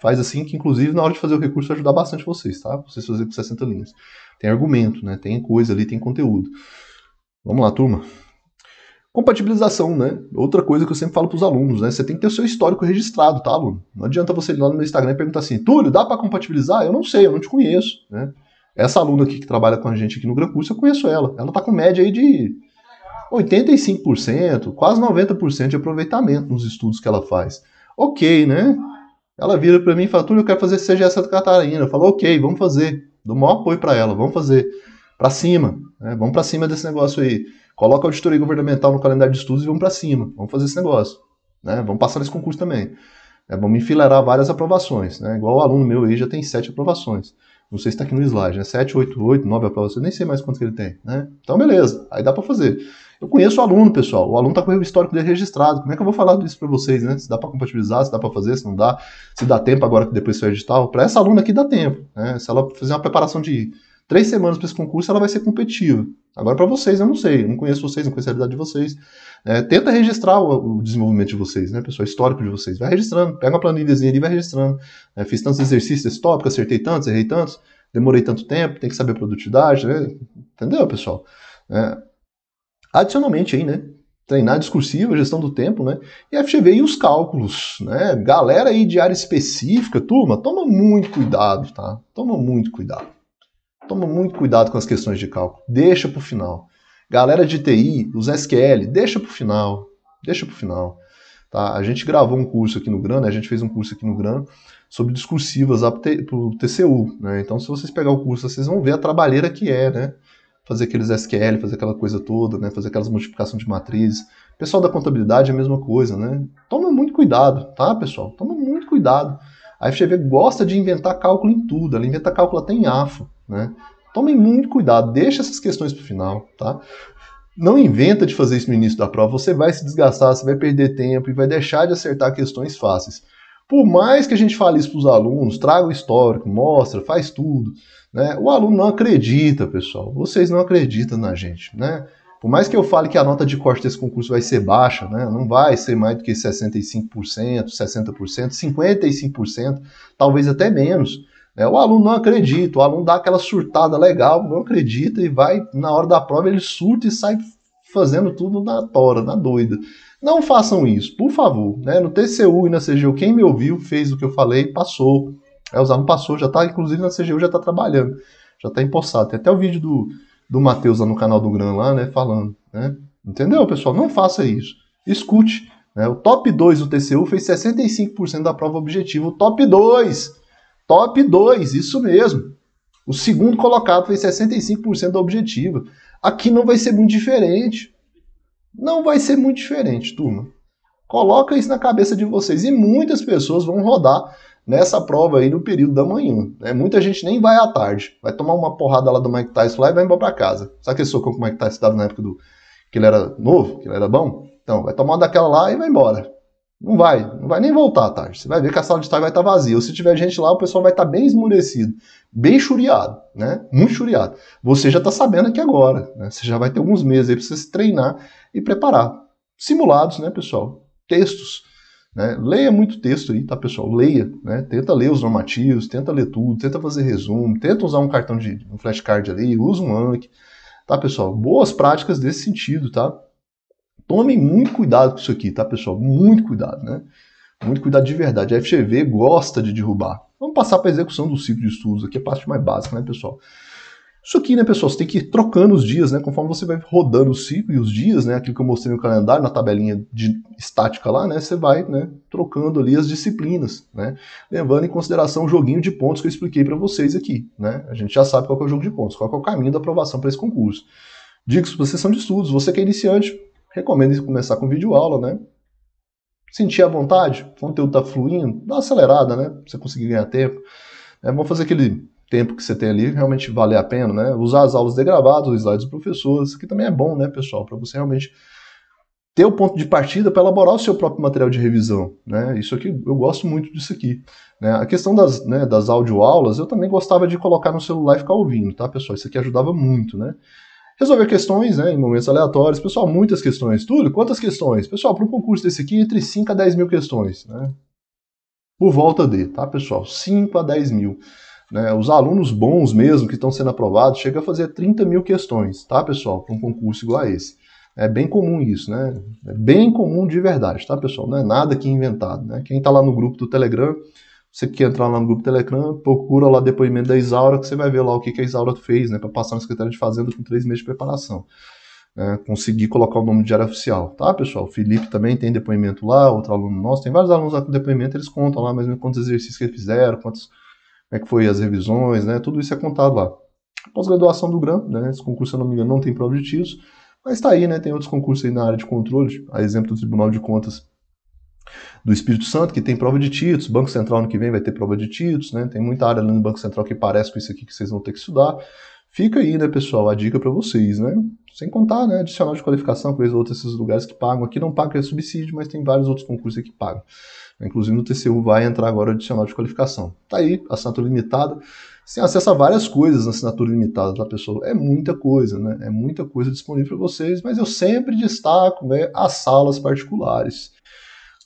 S1: faz assim, que inclusive na hora de fazer o recurso vai ajudar bastante vocês, tá? Vocês fazerem com 60 linhas. Tem argumento, né? Tem coisa ali, tem conteúdo. Vamos lá, turma. Compatibilização, né? Outra coisa que eu sempre falo para os alunos, né? Você tem que ter o seu histórico registrado, tá, aluno? Não adianta você ir lá no meu Instagram e perguntar assim, Túlio, dá para compatibilizar? Eu não sei, eu não te conheço, né? Essa aluna aqui que trabalha com a gente aqui no Gran Curso, eu conheço ela. Ela tá com média aí de 85%, quase 90% de aproveitamento nos estudos que ela faz. Ok, né? Ela vira para mim e fala, Túlio, eu quero fazer CGS Santa Catarina. Eu falo, ok, vamos fazer. Dou maior apoio para ela, vamos fazer. Para cima, né? Vamos para cima desse negócio aí. Coloca a auditoria governamental no calendário de estudos e vamos para cima. Vamos fazer esse negócio. Né? Vamos passar nesse concurso também. É, vamos enfileirar várias aprovações. Né? Igual o aluno meu aí já tem sete aprovações. Não sei se está aqui no slide, né? Sete, oito, oito, nove aprovações, nem sei mais quantos que ele tem. Né? Então, beleza, aí dá para fazer. Eu conheço o aluno, pessoal. O aluno está com o histórico dele registrado. Como é que eu vou falar disso para vocês, né? Se dá para compatibilizar, se dá para fazer, se não dá, se dá tempo agora que depois foi edital. Para essa aluna aqui dá tempo. Né? Se ela fizer uma preparação de três semanas para esse concurso, ela vai ser competitiva. Agora, para vocês, eu não sei, eu não conheço vocês, não conheço a realidade de vocês. É, tenta registrar o, o, desenvolvimento de vocês, né, pessoal? Histórico de vocês. Vai registrando, pega uma planilhazinha ali e vai registrando. É, fiz tantos exercícios desse tópico, acertei tantos, errei tantos, demorei tanto tempo, tem que saber produtividade, né? entendeu, pessoal? É. Adicionalmente, aí, né? Treinar discursiva, gestão do tempo, né? E FGV e os cálculos, né? Galera aí de área específica, turma, toma muito cuidado, tá? Toma muito cuidado. Toma muito cuidado com as questões de cálculo. Deixa para o final. Galera de TI, os SQL, deixa para o final. Deixa para o final. Tá? A gente gravou um curso aqui no GRAN, né? a gente fez um curso aqui no GRAN sobre discursivas para o TCU. Né? Então, se vocês pegar o curso, vocês vão ver a trabalheira que é, né? Fazer aqueles SQL, fazer aquela coisa toda, né? Fazer aquelas multiplicações de matrizes. Pessoal da contabilidade é a mesma coisa, né? Toma muito cuidado, tá, pessoal? Toma muito cuidado. A FGV gosta de inventar cálculo em tudo, ela inventa cálculo até em AFO, né? Tomem muito cuidado, deixe essas questões para o final, tá? Não inventa de fazer isso no início da prova, você vai se desgastar, você vai perder tempo e vai deixar de acertar questões fáceis. Por mais que a gente fale isso para os alunos, traga o histórico, mostra, faz tudo, né? O aluno não acredita, pessoal. Vocês não acreditam na gente, né? Por mais que eu fale que a nota de corte desse concurso vai ser baixa, né, não vai ser mais do que 65%, 60%, 55%, talvez até menos. Né? O aluno não acredita, o aluno dá aquela surtada legal, não acredita e vai, na hora da prova, ele surta e sai fazendo tudo na tora, na doida. Não façam isso, por favor. Né? No TCU e na CGU, quem me ouviu fez o que eu falei, passou. É, os alunos passou, já está, inclusive na CGU já está trabalhando, já está empossado. Tem até o vídeo do do Matheus lá no canal do Gran lá, né, falando, né? Entendeu, pessoal? Não faça isso. Escute. Né? O top 2 do TCU fez 65% da prova objetiva. O top 2! Top 2, isso mesmo. O segundo colocado fez 65% da objetiva. Aqui não vai ser muito diferente. Não vai ser muito diferente, turma. Coloca isso na cabeça de vocês. E muitas pessoas vão rodar nessa prova aí no período da manhã. Né? Muita gente nem vai à tarde, vai tomar uma porrada lá do Mike Tyson lá e vai embora para casa. Sabe aquele socão que o Mike Tyson dava na época do que ele era novo, que ele era bom? Então, vai tomar daquela lá e vai embora. Não vai, não vai nem voltar à tarde. Você vai ver que a sala de estar vai estar tá vazia. Ou se tiver gente lá, o pessoal vai estar tá bem esmurecido, bem churiado, né? Muito churiado. Você já está sabendo aqui agora, né? Você já vai ter alguns meses aí para você se treinar e preparar. Simulados, né, pessoal? Textos né? Leia muito texto aí, tá, pessoal? Leia, né? Tenta ler os normativos, tenta ler tudo, tenta fazer resumo, tenta usar um cartão de um flashcard ali, usa um ANC, tá, pessoal? Boas práticas desse sentido, tá? Tomem muito cuidado com isso aqui, tá, pessoal? Muito cuidado, né? Muito cuidado de verdade. A FGV gosta de derrubar. Vamos passar para a execução do ciclo de estudos aqui, a parte mais básica, né, pessoal? Isso aqui, né, pessoal, você tem que ir trocando os dias, né? Conforme você vai rodando o ciclo e os dias, né? Aquilo que eu mostrei no calendário, na tabelinha de estática lá, né? Você vai né, trocando ali as disciplinas, né? Levando em consideração o joguinho de pontos que eu expliquei para vocês aqui, né? A gente já sabe qual é o jogo de pontos, qual é o caminho da aprovação para esse concurso. Dicas para sessão de estudos, você que é iniciante, recomendo começar com vídeo aula, né? Sentir a vontade, o conteúdo tá fluindo, dá uma acelerada, né? Pra você conseguir ganhar tempo. É, vamos fazer aquele tempo que você tem ali realmente vale a pena, né? Usar as aulas degravadas, os slides dos professores, aqui também é bom, né, pessoal, para você realmente ter o ponto de partida para elaborar o seu próprio material de revisão, né? Isso aqui eu gosto muito disso aqui. Né? A questão das, né, das audioaulas, eu também gostava de colocar no celular e ficar ouvindo, tá, pessoal? Isso aqui ajudava muito, né? Resolver questões, né, em momentos aleatórios. Pessoal, muitas questões. Túlio, quantas questões? Pessoal, para um concurso desse aqui, entre 5 a 10 mil questões, né? Por volta de, tá, pessoal? 5 a 10 mil. Né? Os alunos bons mesmo que estão sendo aprovados chega a fazer 30 mil questões, tá, pessoal? Para um concurso igual a esse. É bem comum isso, né? É bem comum de verdade, tá, pessoal? Não é nada que inventado, né? Quem está lá no grupo do Telegram, você que entrar lá no grupo do Telegram, procura lá depoimento da Isaura, que você vai ver lá o que, que a Isaura fez, né? Para passar na Secretaria de Fazenda com três meses de preparação. É, né? conseguir colocar o nome de área oficial, tá, pessoal? O Felipe também tem depoimento lá, outro aluno nosso, tem vários alunos lá com depoimento, eles contam lá mais ou menos quantos exercícios que eles fizeram, quantos como é que foi as revisões, né? Tudo isso é contado lá. Pós-graduação do GRAM, né? Esse concurso, se eu não me engano, não tem prova de títulos, mas está aí, né? Tem outros concursos aí na área de controle, a exemplo do Tribunal de Contas do Espírito Santo, que tem prova de títulos, Banco Central no que vem vai ter prova de títulos, né? Tem muita área ali no Banco Central que parece com isso aqui que vocês vão ter que estudar. Fica aí, né, pessoal, a dica para vocês, né? Sem contar, né, adicional de qualificação, coisa ou outros esses lugares que pagam. Aqui não paga é subsídio, mas tem vários outros concursos que pagam. Inclusive no TCU vai entrar agora o adicional de qualificação. Tá aí, assinatura limitada. Você acessa várias coisas na assinatura limitada, tá, pessoal? É muita coisa, né? É muita coisa disponível para vocês, mas eu sempre destaco né, as salas particulares.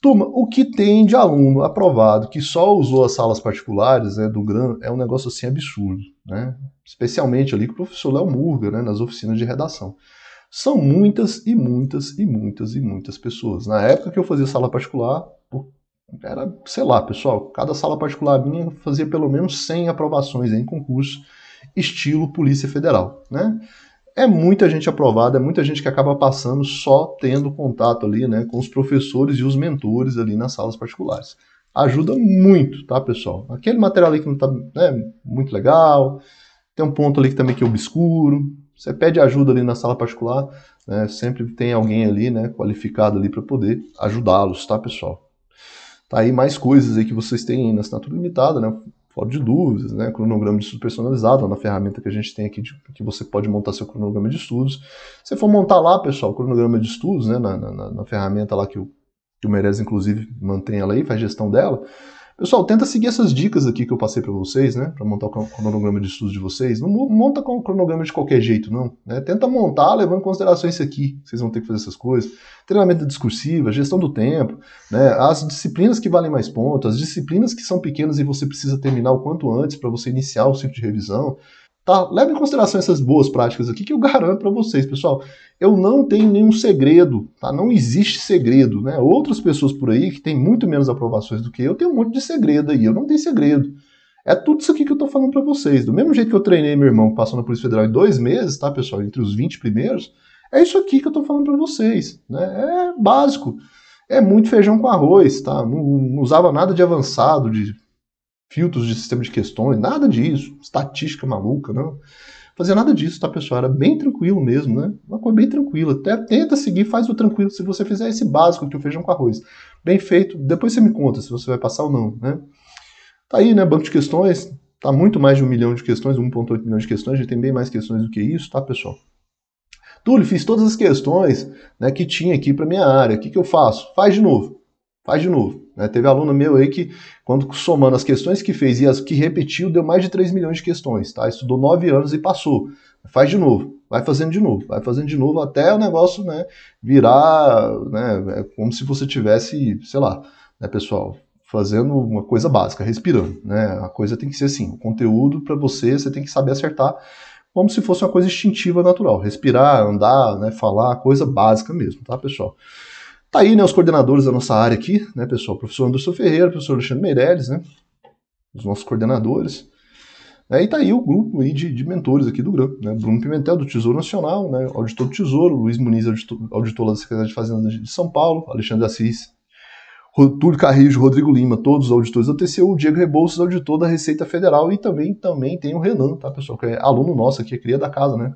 S1: Turma, o que tem de aluno aprovado que só usou as salas particulares né, do GRAM é um negócio assim absurdo, né? Especialmente ali com o professor Léo Murga, né, nas oficinas de redação. São muitas e muitas e muitas e muitas pessoas. Na época que eu fazia sala particular, era, sei lá, pessoal, cada sala particular minha fazia pelo menos 100 aprovações em concurso, estilo Polícia Federal, né? é muita gente aprovada, é muita gente que acaba passando só tendo contato ali, né, com os professores e os mentores ali nas salas particulares. Ajuda muito, tá, pessoal? Aquele material ali que não tá né, muito legal, tem um ponto ali que também que é obscuro, você pede ajuda ali na sala particular, né, sempre tem alguém ali, né, qualificado ali para poder ajudá-los, tá, pessoal? Tá aí mais coisas aí que vocês têm na assinatura limitada, né? fora de dúvidas, né? Cronograma de estudo personalizado, na é ferramenta que a gente tem aqui, de, que você pode montar seu cronograma de estudos. Se for montar lá, pessoal, o cronograma de estudos, né? Na, na, na ferramenta lá que o, que o Merez, inclusive, mantém ela aí, faz gestão dela. Pessoal, tenta seguir essas dicas aqui que eu passei para vocês, né? Para montar o cronograma de estudos de vocês. Não monta com o cronograma de qualquer jeito, não. Né? Tenta montar levando em consideração isso aqui. Vocês vão ter que fazer essas coisas. Treinamento discursivo, gestão do tempo, né? as disciplinas que valem mais pontos, as disciplinas que são pequenas e você precisa terminar o quanto antes para você iniciar o ciclo de revisão. Tá? Leve em consideração essas boas práticas aqui que eu garanto para vocês, pessoal. Eu não tenho nenhum segredo, tá? Não existe segredo, né? Outras pessoas por aí que têm muito menos aprovações do que eu, tem um monte de segredo aí. Eu não tenho segredo. É tudo isso aqui que eu tô falando para vocês. Do mesmo jeito que eu treinei meu irmão passando na Polícia Federal em dois meses, tá, pessoal? Entre os 20 primeiros, é isso aqui que eu tô falando para vocês, né? É básico. É muito feijão com arroz, tá? Não, não usava nada de avançado, de filtros de sistema de questões, nada disso, estatística maluca, não. Fazia nada disso, tá, pessoal? Era bem tranquilo mesmo, né? Uma coisa bem tranquila. Até tenta seguir, faz o tranquilo. Se você fizer esse básico que o feijão com arroz, bem feito, depois você me conta se você vai passar ou não, né? Tá aí, né? Banco de questões, tá muito mais de um milhão de questões, 1,8 milhão de questões, a gente tem bem mais questões do que isso, tá, pessoal? Túlio, fiz todas as questões né, que tinha aqui para minha área. O que, que eu faço? Faz de novo faz de novo. Né? Teve aluno meu aí que, quando somando as questões que fez e as que repetiu, deu mais de 3 milhões de questões, tá? Estudou 9 anos e passou. Faz de novo, vai fazendo de novo, vai fazendo de novo até o negócio né, virar, né, é como se você tivesse, sei lá, né, pessoal, fazendo uma coisa básica, respirando, né? A coisa tem que ser assim, o conteúdo para você, você tem que saber acertar como se fosse uma coisa instintiva natural, respirar, andar, né, falar, coisa básica mesmo, tá, pessoal? Tá aí, né, os coordenadores da nossa área aqui, né, pessoal? Professor Anderson Ferreira, professor Alexandre Meirelles, né? Os nossos coordenadores. É, e tá aí o grupo aí de, de mentores aqui do grupo, né? Bruno Pimentel, do Tesouro Nacional, né? Auditor do Tesouro, Luiz Muniz, auditor, auditor da Secretaria de Fazenda de São Paulo, Alexandre Assis, Túlio Carrijo, Rodrigo Lima, todos os auditores da TCU, Diego Rebouças, auditor da Receita Federal, e também, também tem o Renan, tá, pessoal? Que é aluno nosso aqui, é cria da casa, né?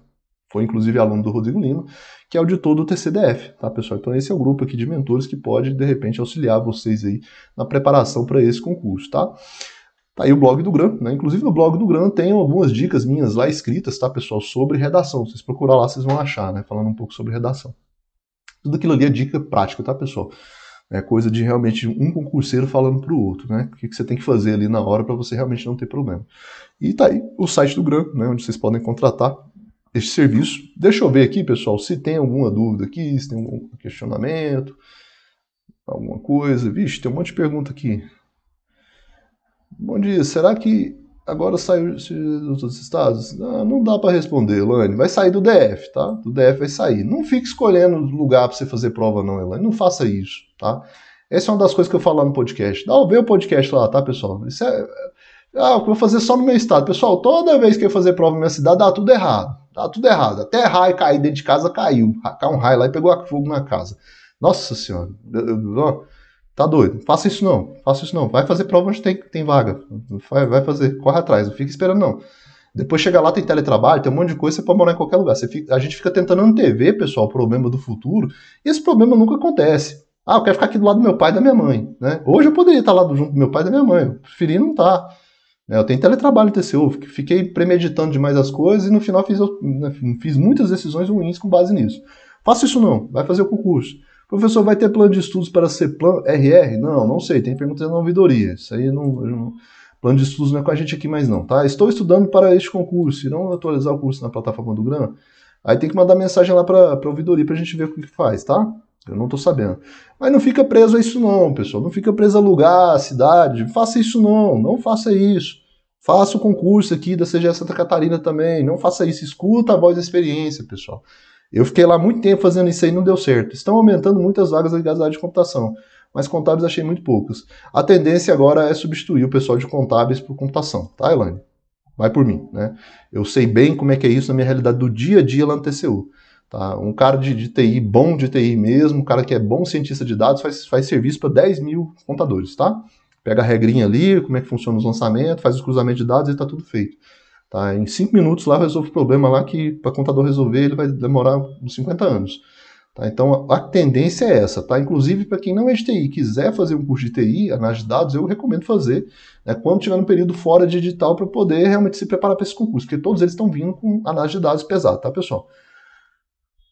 S1: foi inclusive aluno do Rodrigo Lima, que é auditor do TCDF, tá, pessoal? Então esse é o grupo aqui de mentores que pode, de repente, auxiliar vocês aí na preparação para esse concurso, tá? Tá aí o blog do Gran, né? Inclusive no blog do Gran tem algumas dicas minhas lá escritas, tá, pessoal, sobre redação. Vocês procurar lá, vocês vão achar, né? Falando um pouco sobre redação. Tudo aquilo ali é dica prática, tá, pessoal? É coisa de realmente um concurseiro falando para o outro, né? O que, você tem que fazer ali na hora para você realmente não ter problema. E tá aí o site do Gran, né? Onde vocês podem contratar este serviço. Deixa eu ver aqui, pessoal, se tem alguma dúvida aqui, se tem algum questionamento, alguma coisa. Vixe, tem um monte de pergunta aqui. Bom dia, será que agora saiu dos outros estados? Ah, não dá para responder, Elaine. Vai sair do DF, tá? Do DF vai sair. Não fique escolhendo lugar para você fazer prova, não, Elaine. Não faça isso, tá? Essa é uma das coisas que eu falo lá no podcast. Dá ah, ver o podcast lá, tá, pessoal? Isso é... Ah, eu vou fazer só no meu estado. Pessoal, toda vez que eu fazer prova na minha cidade, dá tudo errado. Tá tudo errado. Até raio cair dentro de casa caiu. Caiu um raio lá e pegou fogo na casa. Nossa senhora. Tá doido. Faça isso não. Faça isso não. Vai fazer prova onde tem, tem vaga. Vai, vai fazer. Corre atrás. Não fica esperando não. Depois chega lá, tem teletrabalho, tem um monte de coisa, você pode morar em qualquer lugar. Fica, a gente fica tentando antever, pessoal, o problema do futuro. E esse problema nunca acontece. Ah, eu quero ficar aqui do lado do meu pai e da minha mãe. Né? Hoje eu poderia estar lá junto do meu pai e da minha mãe. Eu preferi não estar. É, eu tenho teletrabalho no TCU, fiquei premeditando demais as coisas e no final fiz, né, fiz muitas decisões ruins com base nisso. Faça isso não, vai fazer o concurso. Professor, vai ter plano de estudos para ser plano RR? Não, não sei, tem perguntas na ouvidoria. Isso aí não, não, Plano de estudos não é com a gente aqui mais não, tá? Estou estudando para este concurso, Não atualizar o curso na plataforma do GRAM. Aí tem que mandar mensagem lá para a ouvidoria para a gente ver o que, que faz, tá? Eu não estou sabendo. Mas não fica preso a isso não, pessoal. Não fica preso a lugar, a cidade. Faça isso não, não faça isso. Faça o concurso aqui da CGE Santa Catarina também. Não faça isso. Escuta a voz da experiência, pessoal. Eu fiquei lá muito tempo fazendo isso aí não deu certo. Estão aumentando muitas vagas ligadas à área de computação, mas contábeis achei muito poucas. A tendência agora é substituir o pessoal de contábeis por computação, tá, Elaine? Vai por mim, né? Eu sei bem como é que é isso na minha realidade do dia a dia lá no TCU. Tá? Um cara de, de, TI, bom de TI mesmo, um cara que é bom cientista de dados, faz, faz serviço para 10 mil contadores, tá? Pega a regrinha ali, como é que funciona os lançamentos, faz os cruzamentos de dados e está tudo feito. Tá? Em 5 minutos lá resolve o problema lá que para contador resolver ele vai demorar uns 50 anos. Tá? Então a, a tendência é essa, tá? Inclusive para quem não é de TI quiser fazer um curso de TI, análise de dados, eu recomendo fazer né, quando tiver um período fora de digital para poder realmente se preparar para esse concurso, porque todos eles estão vindo com análise de dados pesada, tá pessoal?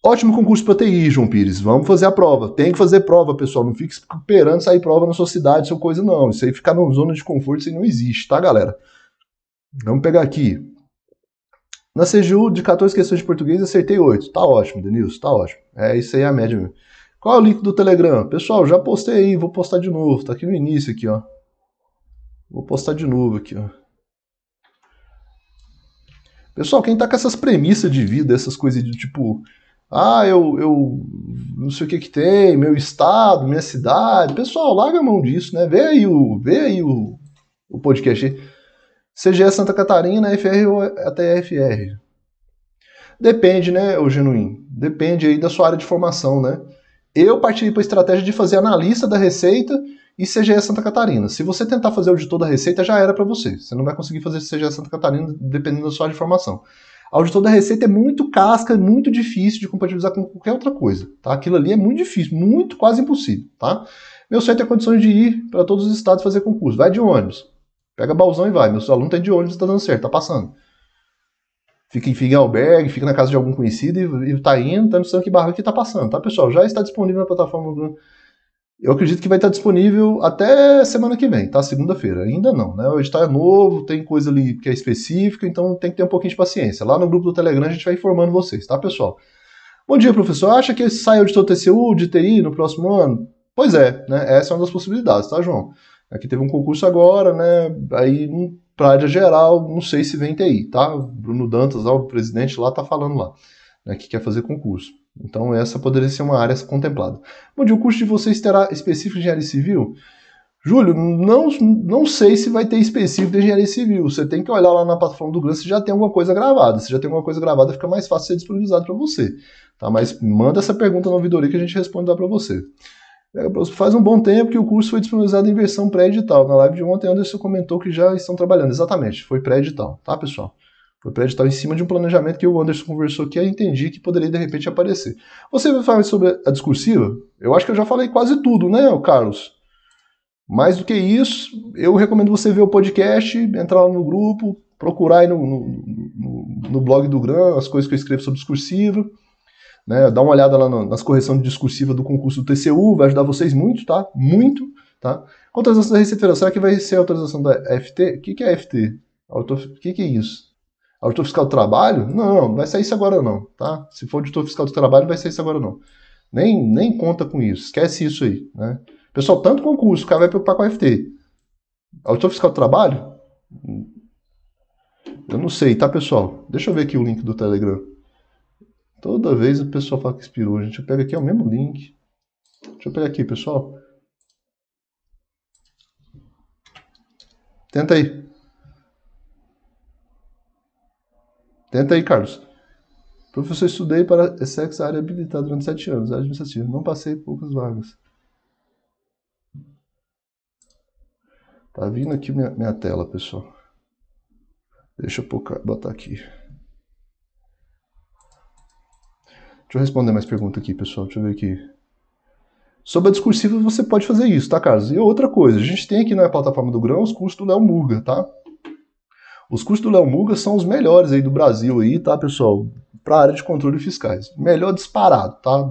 S1: Ótimo concurso para TI, João Pires. Vamos fazer a prova. Tem que fazer prova, pessoal. Não fique esperando sair prova na sua cidade, sua coisa, não. Isso aí ficar na zona de conforto, isso aí não existe, tá, galera? Vamos pegar aqui. Na CGU, de 14 questões de português, acertei 8. Tá ótimo, Denilson, tá ótimo. É isso aí é a média mesmo. Qual é o link do Telegram? Pessoal, já postei aí, vou postar de novo. Tá aqui no início, aqui, ó. Vou postar de novo aqui, ó. Pessoal, quem tá com essas premissas de vida, essas coisas de tipo ah, eu, eu não sei o que que tem, meu estado, minha cidade. Pessoal, larga a mão disso, né? Vê aí o, vê aí o, o podcast. CGE Santa Catarina, FR ou até FR. Depende, né, o genuíno? Depende aí da sua área de formação, né? Eu parti para a estratégia de fazer analista da receita e CGE Santa Catarina. Se você tentar fazer auditor da receita, já era para você. Você não vai conseguir fazer CGE Santa Catarina dependendo da sua área de formação. A auditor da Receita é muito casca, é muito difícil de compatibilizar com qualquer outra coisa, tá? Aquilo ali é muito difícil, muito, quase impossível, tá? Meu sonho é tem condições de ir para todos os estados fazer concurso. Vai de ônibus. Pega balzão e vai. Meu aluno tá de ônibus, está dando certo, está passando. Fica, fica em albergue, fica na casa de algum conhecido e, está indo, tá me que barranco que está passando, tá, pessoal? Já está disponível na plataforma do eu acredito que vai estar disponível até semana que vem, tá? Segunda-feira. Ainda não, né? Hoje está é novo, tem coisa ali que é específica, então tem que ter um pouquinho de paciência. Lá no grupo do Telegram a gente vai informando vocês, tá, pessoal? Bom dia, professor. Acha que sai auditor TCU, de TI no próximo ano? Pois é, né? Essa é uma das possibilidades, tá, João? Aqui teve um concurso agora, né? Aí, hum, para área geral, não sei se vem TI, tá? Bruno Dantas, o presidente lá, tá falando lá, né, que quer fazer concurso. Então essa poderia ser uma área contemplada. Onde o curso de vocês terá específico de engenharia civil? Júlio, não, não sei se vai ter específico de engenharia civil. Você tem que olhar lá na plataforma do Glance se já tem alguma coisa gravada. Se já tem alguma coisa gravada, fica mais fácil ser disponibilizado para você. Tá? Mas manda essa pergunta na ouvidoria que a gente responde lá para você. É, faz um bom tempo que o curso foi disponibilizado em versão pré-edital. Na live de ontem, Anderson comentou que já estão trabalhando. Exatamente, foi pré-edital, tá, pessoal? Foi projetado em cima de um planejamento que o Anderson conversou que eu entendi que poderia de repente aparecer. Você vai falar sobre a discursiva? Eu acho que eu já falei quase tudo, né, Carlos? Mais do que isso, eu recomendo você ver o podcast, entrar lá no grupo, procurar aí no, no, no blog do Gran as coisas que eu escrevo sobre discursiva. Né, dá uma olhada lá nas correções de discursiva do concurso do TCU, vai ajudar vocês muito, tá? Muito, tá? Autorização da Receita Federal, será que vai ser a autorização da FT? O que, que é FT? O que, que é isso? Auditor fiscal do trabalho? Não, não vai sair isso agora não, tá? Se for auditor fiscal do trabalho, vai sair isso agora não. Nem, nem conta com isso, esquece isso aí, né? Pessoal, tanto concurso, o cara vai preocupar com a FT. Auditor fiscal do trabalho? Eu não sei, tá, pessoal? Deixa eu ver aqui o link do Telegram. Toda vez o pessoal fala que expirou, gente. Eu pego aqui, é o mesmo link. Deixa eu pegar aqui, pessoal. Tenta aí. Tenta aí, Carlos. Professor, estudei para Essex área habilitada durante sete anos, área administrativa. Não passei poucas vagas. Tá vindo aqui minha, minha tela, pessoal. Deixa eu botar aqui. Deixa eu responder mais pergunta aqui, pessoal. Deixa eu ver aqui. Sobre a discursiva, você pode fazer isso, tá, Carlos? E outra coisa, a gente tem aqui na plataforma do Grão os cursos do Léo Murga, tá? Os custos do Léo Muga são os melhores aí do Brasil aí, tá, pessoal? Para a área de controle fiscais. Melhor disparado, tá?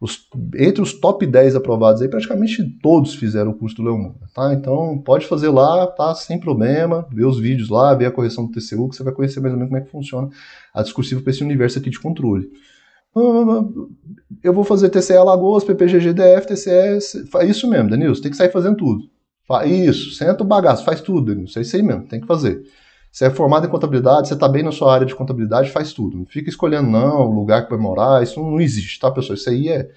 S1: Os, entre os top 10 aprovados aí, praticamente todos fizeram o custo do Léo Muga, tá? Então, pode fazer lá, tá? Sem problema. Vê os vídeos lá, vê a correção do TCU, que você vai conhecer mais ou menos como é que funciona a discursiva para esse universo aqui de controle. Eu vou fazer TCE Alagoas, PPGGDF, DF, TCE... Isso mesmo, Danilo, você tem que sair fazendo tudo. Isso, senta o bagaço, faz tudo, Danilo, é isso aí mesmo, tem que fazer. Você é formado em contabilidade, você está bem na sua área de contabilidade, faz tudo. Não fica escolhendo, não, o lugar que vai morar, isso não existe, tá, pessoal? Isso aí é.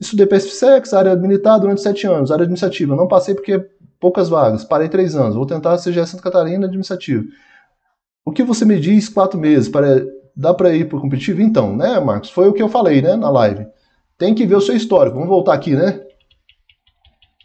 S1: Estudei PSFSEX, área militar durante sete anos, área administrativa. Não passei porque poucas vagas, parei três anos. Vou tentar ser CGE Santa Catarina administrativa. O que você me diz quatro meses? Para... Dá para ir para o competitivo? Então, né, Marcos? Foi o que eu falei, né, na live. Tem que ver o seu histórico. Vamos voltar aqui, né?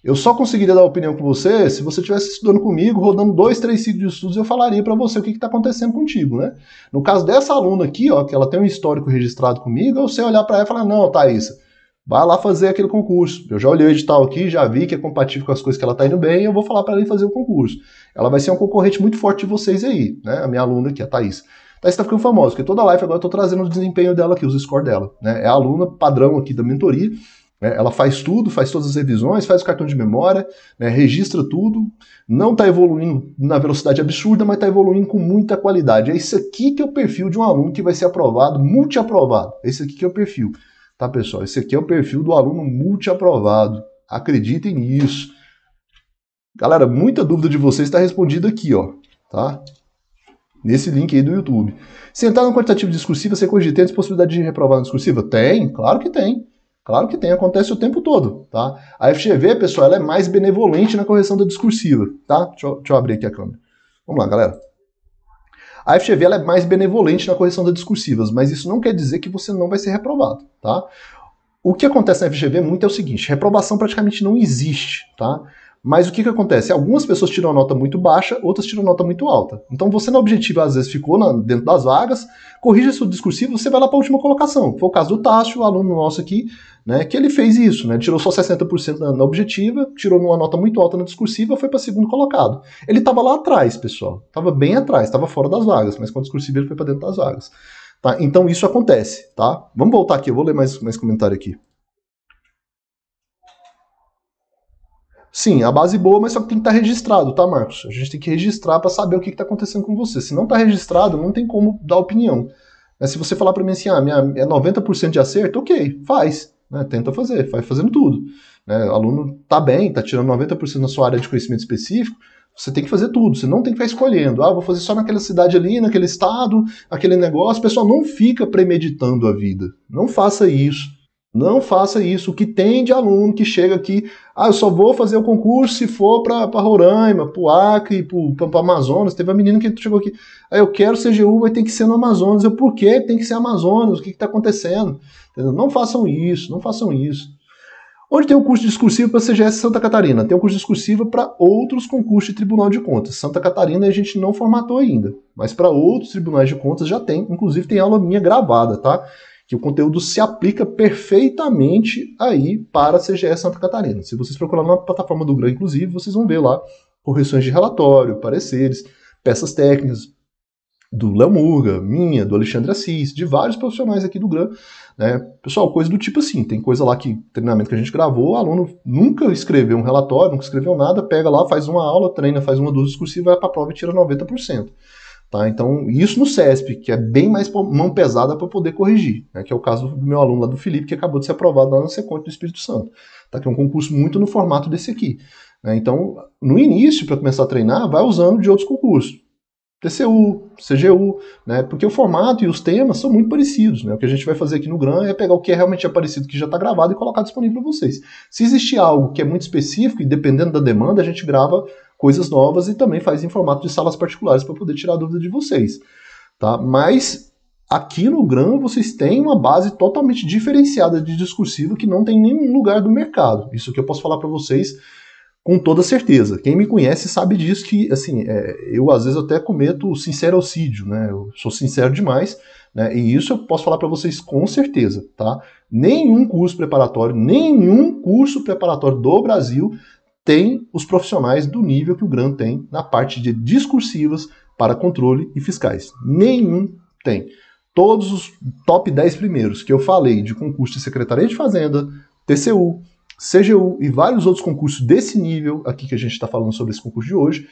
S1: Eu só conseguiria dar opinião com você se você estivesse estudando comigo, rodando dois, três ciclos de estudos, eu falaria para você o que está acontecendo contigo, né? No caso dessa aluna aqui, ó, que ela tem um histórico registrado comigo, eu sei olhar para ela e falar, não, Thaisa, vai lá fazer aquele concurso. Eu já olhei o edital aqui, já vi que é compatível com as coisas que ela está indo bem, eu vou falar para ela ir fazer o concurso. Ela vai ser um concorrente muito forte de vocês aí, né? A minha aluna aqui, a Thaís. Thaís está ficando famosa, porque toda live agora eu estou trazendo o desempenho dela aqui, os scores dela. Né? É a aluna padrão aqui da mentoria. Né? Ela faz tudo, faz todas as revisões, faz o cartão de memória, né, registra tudo, não está evoluindo na velocidade absurda, mas está evoluindo com muita qualidade. É isso aqui que é o perfil de um aluno que vai ser aprovado, multi-aprovado. É isso aqui que é o perfil, tá, pessoal? Esse aqui é o perfil do aluno multi-aprovado. Acreditem nisso. Galera, muita dúvida de vocês está respondida aqui, ó, tá? Nesse link aí do YouTube. Sentar no quantitativo discursivo, você cogita, a possibilidade de reprovar na discursiva? Tem, claro que tem. Claro que tem, acontece o tempo todo, tá? A FGV, pessoal, ela é mais benevolente na correção da discursiva, tá? Deixa eu, deixa eu abrir aqui a câmera. Vamos lá, galera. A FGV ela é mais benevolente na correção das discursivas, mas isso não quer dizer que você não vai ser reprovado, tá? O que acontece na FGV muito é o seguinte, reprovação praticamente não existe, tá? Mas o que, que acontece? Algumas pessoas tiram nota muito baixa, outras tiram nota muito alta. Então você na objetiva às vezes ficou na, dentro das vagas, corrija seu discursivo, você vai lá para a última colocação. Foi o caso do Tássio, aluno nosso aqui, né, que ele fez isso, né? Tirou só 60% na, na objetiva, tirou uma nota muito alta na discursiva, foi para segundo colocado. Ele estava lá atrás, pessoal. Estava bem atrás, estava fora das vagas, mas com a discursiva ele foi para dentro das vagas. Tá? Então isso acontece, tá? Vamos voltar aqui, eu vou ler mais mais comentário aqui. Sim, a base boa, mas só que tem que estar tá registrado, tá, Marcos? A gente tem que registrar para saber o que está acontecendo com você. Se não está registrado, não tem como dar opinião. Mas se você falar para mim assim, ah, minha, é 90% de acerto, ok, faz. Né? Tenta fazer, vai fazendo tudo. Né? O aluno tá bem, tá tirando 90% da sua área de conhecimento específico, você tem que fazer tudo, você não tem que ficar escolhendo. Ah, vou fazer só naquela cidade ali, naquele estado, aquele negócio. pessoal não fica premeditando a vida. Não faça isso. Não faça isso. O que tem de aluno que chega aqui, ah, eu só vou fazer o concurso se for para Roraima, para o Acre, para o Amazonas. Teve uma menina que chegou aqui, ah, eu quero CGU, mas tem que ser no Amazonas. Eu, por que tem que ser Amazonas? O que está acontecendo? Entendeu? Não façam isso, não façam isso. Onde tem o um curso discursivo para CGS Santa Catarina? Tem o um curso discursivo para outros concursos de Tribunal de Contas. Santa Catarina a gente não formatou ainda, mas para outros tribunais de contas já tem. Inclusive tem aula minha gravada, tá? que o conteúdo se aplica perfeitamente aí para a CGE Santa Catarina. Se vocês procurarem na plataforma do GRAM, inclusive, vocês vão ver lá correções de relatório, pareceres, peças técnicas do Léo Murga, minha, do Alexandre Assis, de vários profissionais aqui do GRAM. Né? Pessoal, coisa do tipo assim, tem coisa lá que, treinamento que a gente gravou, o aluno nunca escreveu um relatório, nunca escreveu nada, pega lá, faz uma aula, treina, faz uma dúzia discursiva, vai para a prova e tira 90%. Tá? Então, isso no CESP, que é bem mais mão pesada para poder corrigir, né? que é o caso do meu aluno lá do Felipe, que acabou de ser aprovado lá na Seconte do Espírito Santo, tá? que é um concurso muito no formato desse aqui. Né? Então, no início, para começar a treinar, vai usando de outros concursos. TCU, CGU, né? porque o formato e os temas são muito parecidos. Né? O que a gente vai fazer aqui no GRAM é pegar o que é realmente é parecido, que já está gravado, e colocar disponível para vocês. Se existir algo que é muito específico, e dependendo da demanda, a gente grava coisas novas e também faz em formato de salas particulares para poder tirar a dúvida de vocês. Tá? Mas aqui no GRAM vocês têm uma base totalmente diferenciada de discursivo que não tem nenhum lugar do mercado. Isso que eu posso falar para vocês com toda certeza. Quem me conhece sabe disso que, assim, é, eu às vezes até cometo sincerocídio, né? Eu sou sincero demais, né? E isso eu posso falar para vocês com certeza, tá? Nenhum curso preparatório, nenhum curso preparatório do Brasil tem os profissionais do nível que o GRAM tem na parte de discursivas para controle e fiscais. Nenhum tem. Todos os top 10 primeiros que eu falei de concurso de Secretaria de Fazenda, TCU, CGU e vários outros concursos desse nível aqui que a gente está falando sobre esse concurso de hoje,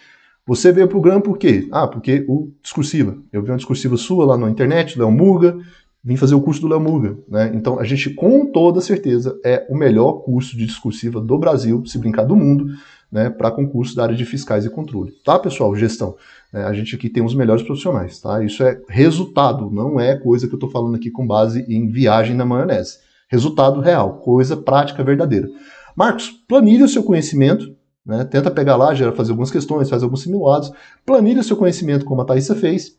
S1: você veio para o GRAM por quê? Ah, porque o discursiva. Eu vi uma discursiva sua lá na internet, Léo Murga, vim fazer o curso do Lamurga. Né? Então a gente, com toda certeza, é o melhor curso de discursiva do Brasil, se brincar do mundo, né, para concurso da área de fiscais e controle. Tá, pessoal? Gestão. É, a gente aqui tem os melhores profissionais, tá? Isso é resultado, não é coisa que eu estou falando aqui com base em viagem na maionese. Resultado real, coisa prática verdadeira. Marcos, planilhe o seu conhecimento, né? tenta pegar lá, gera, fazer algumas questões, faz alguns simulados, planilhe o seu conhecimento como a Thaisa fez,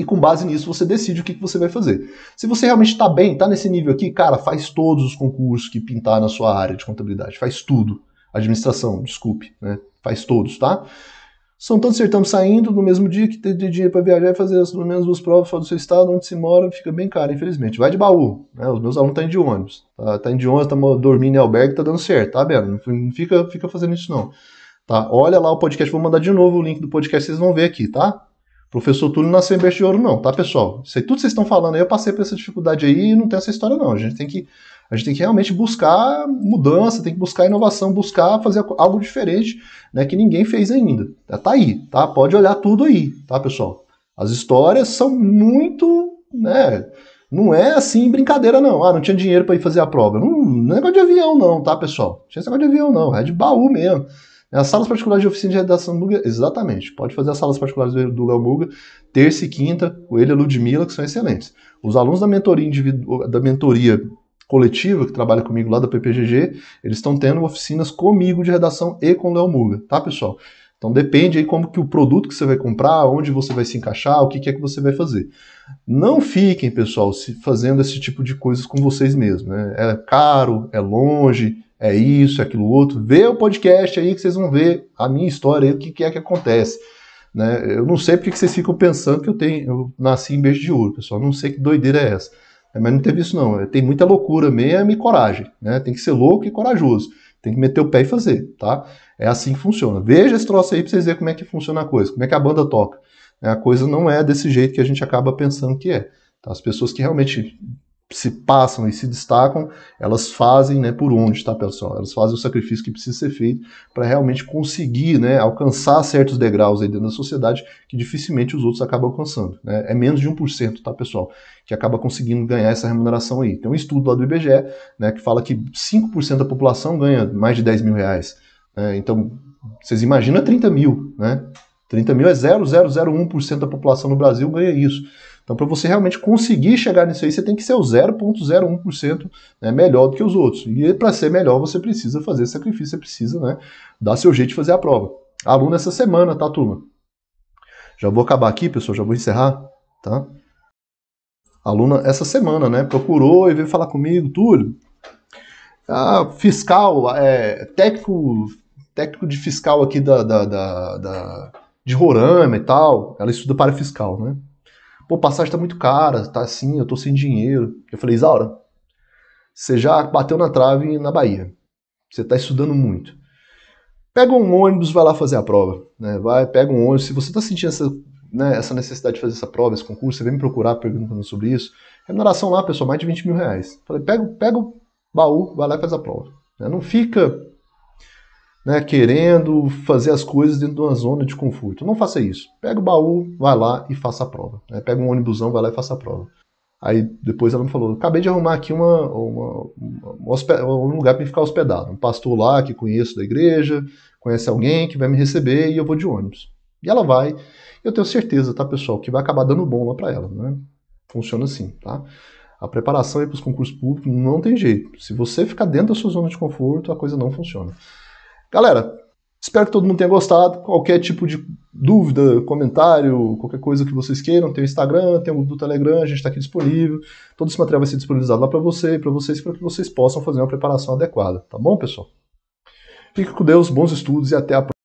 S1: e com base nisso você decide o que, que você vai fazer. Se você realmente está bem, está nesse nível aqui, cara, faz todos os concursos que pintar na sua área de contabilidade, faz tudo. Administração, desculpe, né? Faz todos, tá? São tantos certames saindo no mesmo dia que tem dinheiro para viajar e fazer as menos duas provas fora do seu estado, onde se mora, fica bem caro, infelizmente. Vai de baú, né? Os meus alunos estão tá indo de ônibus. Tá, tá indo de ônibus, tá dormindo em albergue, tá dando certo, tá, Belo? Não fica, fica fazendo isso, não. Tá? Olha lá o podcast, vou mandar de novo o link do podcast, vocês vão ver aqui, tá? Professor Túlio não em berço de ouro, não, tá, pessoal? Isso aí, tudo que vocês estão falando aí, eu passei por essa dificuldade aí e não tem essa história, não. A gente tem que, a gente tem que realmente buscar mudança, tem que buscar inovação, buscar fazer algo diferente, né? Que ninguém fez ainda. Tá, tá aí, tá? Pode olhar tudo aí, tá, pessoal? As histórias são muito, né? Não é assim brincadeira, não. Ah, não tinha dinheiro para ir fazer a prova. Não, não é negócio de avião, não, tá, pessoal? Não tinha negócio de avião, não. É de baú mesmo. É as salas particulares de oficina de redação do Guga, exatamente. Pode fazer as salas particulares do Galbuga, terça e quinta, o ele e Ludmilla, que são excelentes. Os alunos da mentoria, da mentoria coletiva que trabalha comigo lá da PPGG, eles estão tendo oficinas comigo de redação e com o Léo Muga, tá, pessoal? Então depende aí como que o produto que você vai comprar, onde você vai se encaixar, o que, que é que você vai fazer. Não fiquem, pessoal, se fazendo esse tipo de coisas com vocês mesmos. Né? É caro, é longe, é isso, é aquilo outro. Vê o podcast aí que vocês vão ver a minha história e o que, que é que acontece. Né? Eu não sei porque que vocês ficam pensando que eu tenho, eu nasci em beijo de ouro, pessoal. Não sei que doideira é essa. Né? Mas não teve isso, não. É, tem muita loucura mesmo e coragem. Né? Tem que ser louco e corajoso. Tem que meter o pé e fazer, tá? É assim que funciona. Veja esse troço aí pra vocês verem como é que funciona a coisa, como é que a banda toca. Né? A coisa não é desse jeito que a gente acaba pensando que é. Tá? As pessoas que realmente se passam e se destacam, elas fazem né, por onde, tá, pessoal? Elas fazem o sacrifício que precisa ser feito para realmente conseguir né, alcançar certos degraus aí dentro da sociedade que dificilmente os outros acabam alcançando. Né? É menos de 1%, tá, pessoal? Que acaba conseguindo ganhar essa remuneração aí. Tem um estudo lá do IBGE né, que fala que 5% da população ganha mais de 10 mil reais. Né? Então, vocês imaginam 30 mil, né? 30 mil é 0,001% da população no Brasil ganha isso. Então, para você realmente conseguir chegar nisso aí, você tem que ser o 0,01% né, melhor do que os outros. E para ser melhor, você precisa fazer sacrifício, você precisa né, dar seu jeito de fazer a prova. Aluno essa semana, tá, turma? Já vou acabar aqui, pessoal, já vou encerrar, tá? Aluna essa semana, né, procurou e veio falar comigo, Túlio, ah, fiscal, é, técnico, técnico de fiscal aqui da, da, da, da de Rorama e tal, ela estuda para fiscal, né? pô, passagem tá muito cara, tá assim, eu tô sem dinheiro. Eu falei, Isaura, você já bateu na trave na Bahia. Você tá estudando muito. Pega um ônibus, vai lá fazer a prova. Né? Vai, pega um ônibus. Se você tá sentindo essa, né, essa necessidade de fazer essa prova, esse concurso, você vem me procurar perguntando sobre isso. Remuneração lá, pessoal, mais de 20 mil reais. falei, pega, pega o baú, vai lá e faz a prova. Né, não fica né, querendo fazer as coisas dentro de uma zona de conforto. Não faça isso. Pega o baú, vai lá e faça a prova. Né? Pega um ônibusão, vai lá e faça a prova. Aí depois ela me falou: acabei de arrumar aqui uma, uma, uma, um lugar para ficar hospedado. Um pastor lá que conheço da igreja, conhece alguém que vai me receber e eu vou de ônibus. E ela vai. Eu tenho certeza, tá, pessoal, que vai acabar dando bom lá para ela. Né? Funciona assim, tá? A preparação para os concursos públicos não tem jeito. Se você ficar dentro da sua zona de conforto, a coisa não funciona. Galera, espero que todo mundo tenha gostado. Qualquer tipo de dúvida, comentário, qualquer coisa que vocês queiram, tem o Instagram, tem o do Telegram, a gente está aqui disponível. Todo esse material vai ser disponibilizado lá para você, para vocês, para que vocês possam fazer uma preparação adequada, tá bom, pessoal? Fique com Deus, bons estudos e até a próxima.